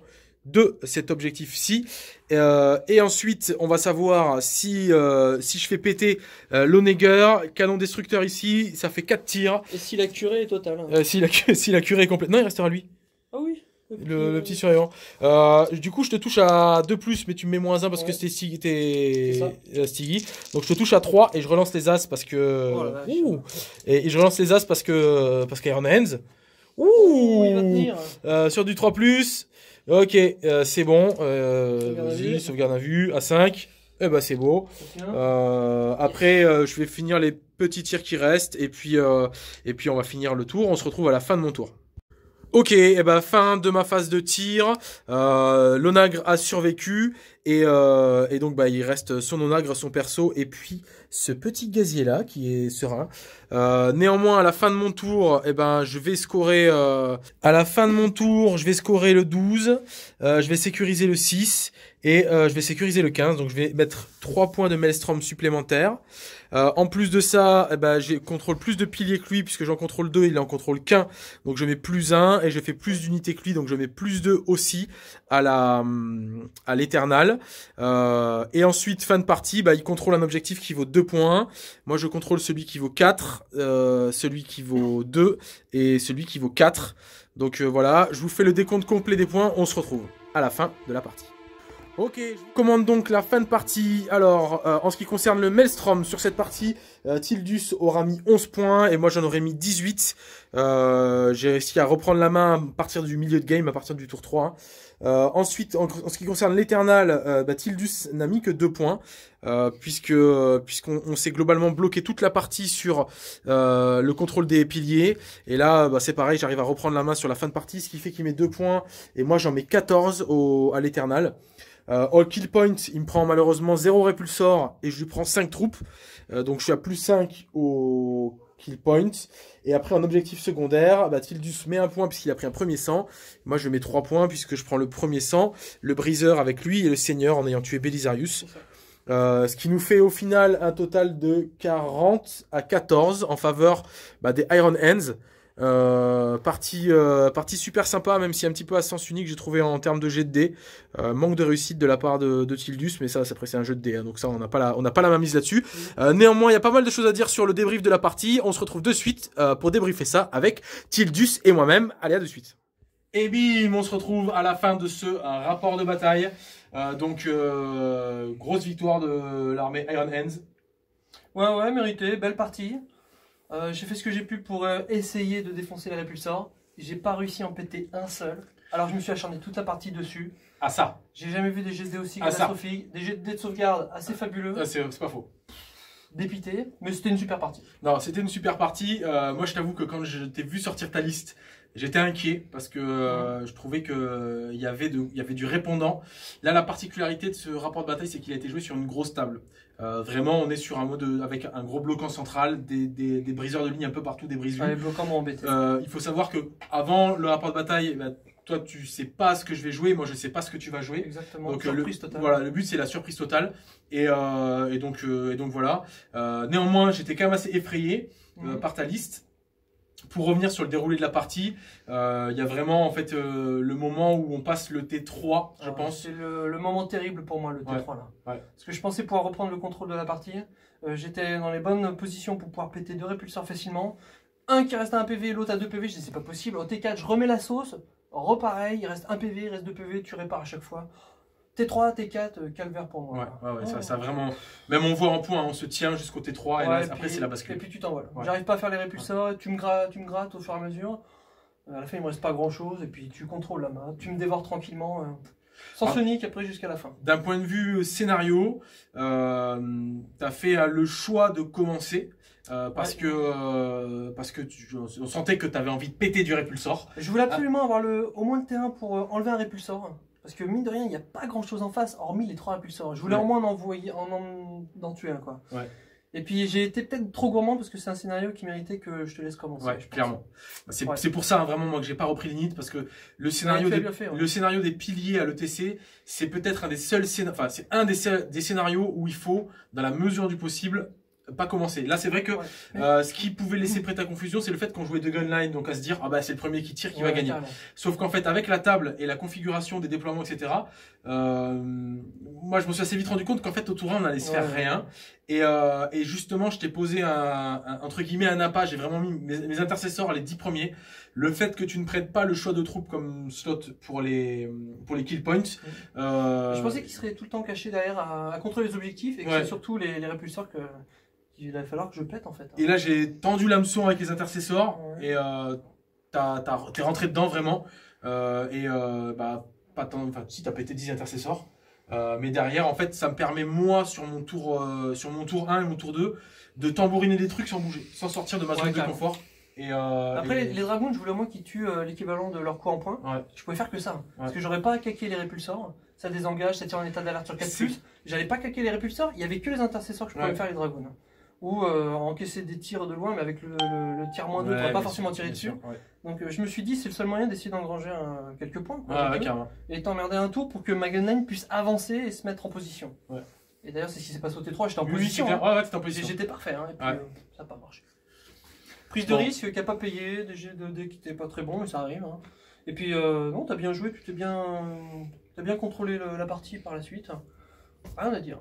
de cet objectif-ci. Euh, et ensuite, on va savoir si euh, si je fais péter euh, l'Onegger, canon destructeur ici, ça fait 4 tirs. Et si la curée est totale hein. si, si la curée est complète. Non, il restera lui. Ah oui le, petit survivant. Euh, du coup, je te touche à 2 plus, mais tu me mets moins 1 parce que c'était euh, Stiggy. Donc, je te touche à 3 et je relance les As parce que. Oh ouh. Et, je relance les As parce que. Parce qu'iron Hands. Ouh oh, il va tenir. Euh, Sur du 3 plus. Ok, euh, c'est bon. Euh, vas-y, sauvegarde à vue. À 5. Eh ben, c'est beau. après, je vais finir les petits tirs qui restent et puis, et puis on va finir le tour. On se retrouve à la fin de mon tour. Ok, et eh ben fin de ma phase de tir. Euh, l'onagre a survécu. Et, euh, donc bah il reste son onagre, son perso, et puis ce petit gazier là qui est serein. Euh, néanmoins à la fin de mon tour, et eh ben je vais scorer. Euh, à la fin de mon tour, je vais scorer le 12. je vais sécuriser le 6. Et je vais sécuriser le 15. Donc je vais mettre trois points de maelstrom supplémentaires. Euh, en plus de ça, eh ben, j'ai contrôle plus de piliers que lui, puisque j'en contrôle 2, il en contrôle qu'un. Donc je mets plus un et je fais plus d'unités que lui, donc je mets plus 2 aussi à la hum, à l'éternal. Euh, et ensuite, fin de partie, bah, il contrôle un objectif qui vaut points. Moi, je contrôle celui qui vaut 4, euh, celui qui vaut 2, et celui qui vaut 4. Donc voilà, je vous fais le décompte complet des points, on se retrouve à la fin de la partie. Ok, je commande donc la fin de partie. Alors, euh, en ce qui concerne le Maelstrom, sur cette partie, euh, Tildus aura mis 11 points et moi j'en aurais mis 18. Euh, J'ai réussi à reprendre la main à partir du milieu de game, à partir du tour 3. Euh, ensuite, en, ce qui concerne l'Eternal, bah, Tildus n'a mis que 2 points. puisque puisqu'on s'est globalement bloqué toute la partie sur le contrôle des piliers et là bah, c'est pareil j'arrive à reprendre la main sur la fin de partie ce qui fait qu'il met 2 points et moi j'en mets 14 au, à l'éternal euh, all kill point, il me prend malheureusement 0 répulsor et je lui prends 5 troupes. Euh, donc je suis à plus 5 au kill point. Et après, en objectif secondaire, bah, Tildus met un point puisqu'il a pris un premier sang. Moi, je mets trois points puisque je prends le premier sang, le briseur avec lui et le seigneur en ayant tué Belisarius. Euh, ce qui nous fait au final un total de 40 à 14 en faveur bah, des Iron Hands. Euh, partie, euh, partie, super sympa, même si un petit peu à sens unique, j'ai trouvé en termes de jet de dés. Euh, manque de réussite de la part de, Tildus, mais ça, ça après, un jeu de dés, hein, donc ça, on n'a pas la, on n'a pas la main mise là-dessus. néanmoins, il y a pas mal de choses à dire sur le débrief de la partie. On se retrouve de suite pour débriefer ça avec Tildus et moi-même. Allez, à de suite. Et bim, on se retrouve à la fin de ce rapport de bataille. donc, grosse victoire de l'armée Iron Hands. Ouais, ouais, mérité, belle partie. Euh, j'ai fait ce que j'ai pu pour euh, essayer de défoncer la répulsors. J'ai pas réussi à en péter un seul. Alors je me suis acharné toute la partie dessus. Ah ça J'ai jamais vu des GD aussi ah, catastrophiques. Des GD de sauvegarde assez fabuleux. Ah, c'est pas faux. Dépité. Mais c'était une super partie. Non, c'était une super partie. Euh, moi, je t'avoue que quand je t'ai vu sortir ta liste, J'étais inquiet parce que euh, je trouvais qu'il euh, y, avait y avait du répondant. Là, la particularité de ce rapport de bataille, c'est qu'il a été joué sur une grosse table. Euh, vraiment, on est sur un mode euh, avec un gros bloquant central, des, des, des briseurs de ligne un peu partout, des briseurs. Ah, les bloquants m'ont embêté. Euh, il faut savoir que avant le rapport de bataille, bah, toi tu sais pas ce que je vais jouer, moi je sais pas ce que tu vas jouer. Exactement. Donc surprise totale. Voilà, le but c'est la surprise totale. Et, et donc et donc voilà. néanmoins, j'étais quand même assez effrayé mhm. par ta liste pour revenir sur le déroulé de la partie, euh, il y a vraiment en fait euh, le moment où on passe le T3, je ah pense. C'est le, moment terrible pour moi, le T3 là. Parce que je pensais pouvoir reprendre le contrôle de la partie. Euh, j'étais dans les bonnes positions pour pouvoir péter deux répulseurs facilement. Un qui reste à 1 PV, l'autre à 2 PV. Je dis c'est pas possible. Au T4, je remets la sauce. Repareil, il reste 1 PV, il reste 2 PV, tu répares à chaque fois. T3, T4, euh, calvaire pour moi. Ouais, ça, ça, oh. vraiment. Même on voit en point, hein, on se tient jusqu'au T3 et, après c'est la bascule. Et puis tu t'envoles. J'arrive pas à faire les répulsors, tu me grattes, tu me au fur et à mesure. Euh, à la fin, il me reste pas grand chose et puis tu contrôles la main, tu me dévores tranquillement. Euh, sans ah. Sonic après jusqu'à la fin. D'un point de vue scénario, euh, tu as fait le choix de commencer parce, que, parce que tu, on sentait que tu avais envie de péter du répulsor. Je voulais ah. absolument avoir le, au moins le terrain pour enlever un répulsor. Parce que mine de rien, il n'y a pas grand chose en face, hormis les trois impulsors, Je voulais au moins en envoyer, en, en, tuer un, quoi. Et puis j'ai été peut-être trop gourmand parce que c'est un scénario qui méritait que je te laisse commencer. Ouais, clairement. Bah, c'est pour ça hein, vraiment moi que j'ai pas repris l'init parce que le scénario des piliers à l'ETC, c'est peut-être un des seuls enfin c'est un des, des, scénarios où il faut dans la mesure du possible pas commencé. Là, c'est vrai que euh, ce qui pouvait laisser mm. prête à confusion, c'est le fait qu'on jouait de gun line, donc à se dire ah bah c'est le premier qui tire qui va gagner. Sauf qu'en fait, avec la table et la configuration des déploiements, etc. Euh, moi, je me suis assez vite rendu compte qu'en fait, au tour on allait se faire rien. Et, euh, et, justement, je t'ai posé un, entre guillemets un appât. J'ai vraiment mis mes, intercesseurs les 10 premiers. Le fait que tu ne prêtes pas le choix de troupes comme slot pour les pour les kill points. Mm. Je pensais qu'ils seraient tout le temps cachés derrière à, contrôler les objectifs et surtout les, les répulseurs que il va falloir que je pète en fait. Hein. Et là, j'ai tendu l'hameçon avec les intercesseurs et euh, t'es rentré dedans vraiment. Euh, et euh, bah, pas tant, enfin, si t'as pété 10 intercesseurs. Euh, mais derrière, en fait, ça me permet, moi, sur mon tour, sur mon tour 1 et mon tour 2, de tambouriner des trucs sans bouger, sans sortir de ma zone de confort. Et Après, Les, dragons, je voulais moins qu'ils tuent l'équivalent de leur coup en point. Je pouvais faire que ça. Hein. Parce que j'aurais pas caqué les répulsors. Ça désengage, ça tire en état d'alerte sur 4 J'allais pas caquer les répulsors. Il y avait que les intercesseurs que je pouvais faire les dragons. Hein ou euh, encaisser des tirs de loin, mais avec le, tir moins 2, pas forcément tirer dessus. Donc euh, je me suis dit, c'est le seul moyen d'essayer d'engranger quelques points. Ah, et t'emmerder un tour pour que 9 puisse avancer et se mettre en position. Et d'ailleurs, si c'est pas sauté 3 j'étais hein. en, position, J'étais parfait, hein, puis, euh, ça n'a pas marché. Prise de risque qui n'a pas payé, des de d qui n'étaient pas très bons, mais ça arrive. Hein. Et puis, non, t'as bien joué, tu t'es bien, as bien contrôlé la partie par la suite. Rien à dire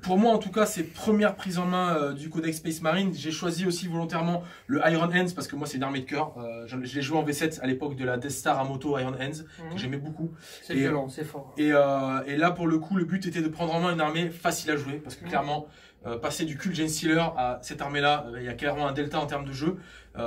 pour moi en tout cas, c'est première prise en main euh, du codex Space Marine, j'ai choisi aussi volontairement le Iron Hands parce que moi c'est une armée de cœur. Euh, je, l'ai joué en V7 à l'époque de la Death Star à moto Iron Hands, que mhm. j'aimais beaucoup. C'est violent, c'est fort. Euh, et, là pour le coup, le but était de prendre en main une armée facile à jouer parce que mhm. clairement, euh, passer du cult Jane Sealer à cette armée-là, il y a clairement un delta en termes de jeu.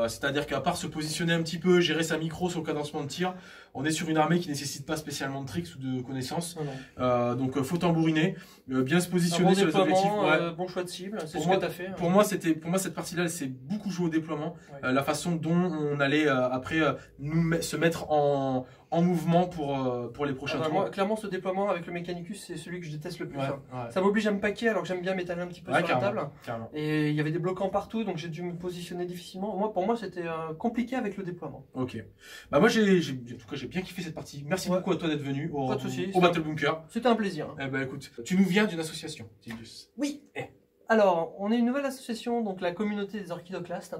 C'est-à-dire qu'à part se positionner un petit peu, gérer sa micro sur le cadencement de tir, on est sur une armée qui nécessite pas spécialement de tricks ou de connaissances. euh, donc euh, faut tambouriner, euh, bien se positionner sur les objectifs. Euh, bon choix de cible, c'est ce que as fait. Hein. Pour moi, c'était, pour moi cette partie-là, c'est beaucoup joué au déploiement, la façon dont on allait après nous se mettre en en mouvement pour, euh, pour les prochains ah bah, tours. clairement, ce déploiement avec le Mechanicus, c'est celui que je déteste le plus. Hein. Ça m'oblige à me paquer alors que j'aime bien m'étaler un petit peu sur la table. Et il y avait des bloquants partout, donc j'ai dû me positionner difficilement. Moi, pour moi, c'était euh, compliqué avec le déploiement. Ok. Bah moi, j'ai, en tout cas, j'ai bien kiffé cette partie. Merci beaucoup à toi d'être venu au, Battle Bunker. C'était un plaisir. Hein. Eh bah, écoute, tu nous viens d'une association, Titus. Oui. Eh. Alors, on est une nouvelle association, donc la communauté des orchidoclastes.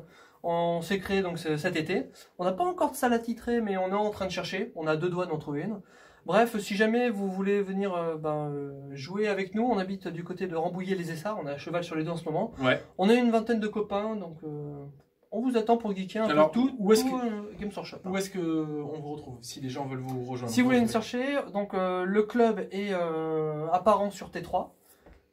On s'est créé donc cet été. On n'a pas encore de salle à titrer, mais on est en train de chercher. On a deux doigts d'en trouver une. Bref, si jamais vous voulez venir euh, ben, euh, jouer avec nous, on habite du côté de Rambouillet-les-Essarts, on a cheval sur les deux en ce moment. Ouais. On a une vingtaine de copains, donc euh, on vous attend pour geeker un peu tout. Où est-ce que Où est-ce que on vous retrouve si les gens veulent vous rejoindre Si vous voulez nous chercher, donc le club est apparent sur T3.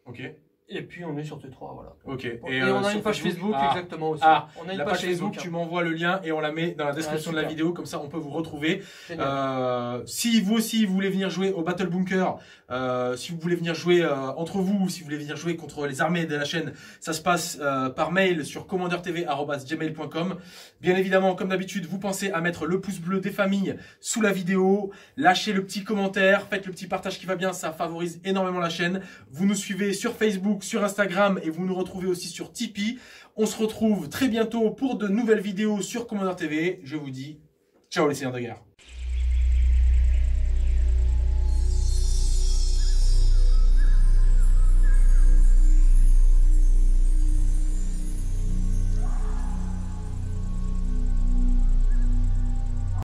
Ok. Et puis on est sur T3, voilà. Ok. Et, on euh, a une page Facebook, ah. exactement aussi. Ah, on a une page, Facebook, hein. tu m'envoies le lien et on la met dans la description de la vidéo, comme ça on peut vous retrouver. Euh, si vous aussi vous voulez venir jouer au Battle Bunker, euh, si vous voulez venir jouer entre vous, si vous voulez venir jouer contre les armées de la chaîne, ça se passe par mail sur commandertv.gmail.com. Bien évidemment, comme d'habitude, vous pensez à mettre le pouce bleu des familles sous la vidéo, lâchez le petit commentaire, faites le petit partage qui va bien, ça favorise énormément la chaîne. Vous nous suivez sur Facebook sur Instagram et vous nous retrouvez aussi sur Tipeee. On se retrouve très bientôt pour de nouvelles vidéos sur Commander TV. Je vous dis ciao les seigneurs de guerre.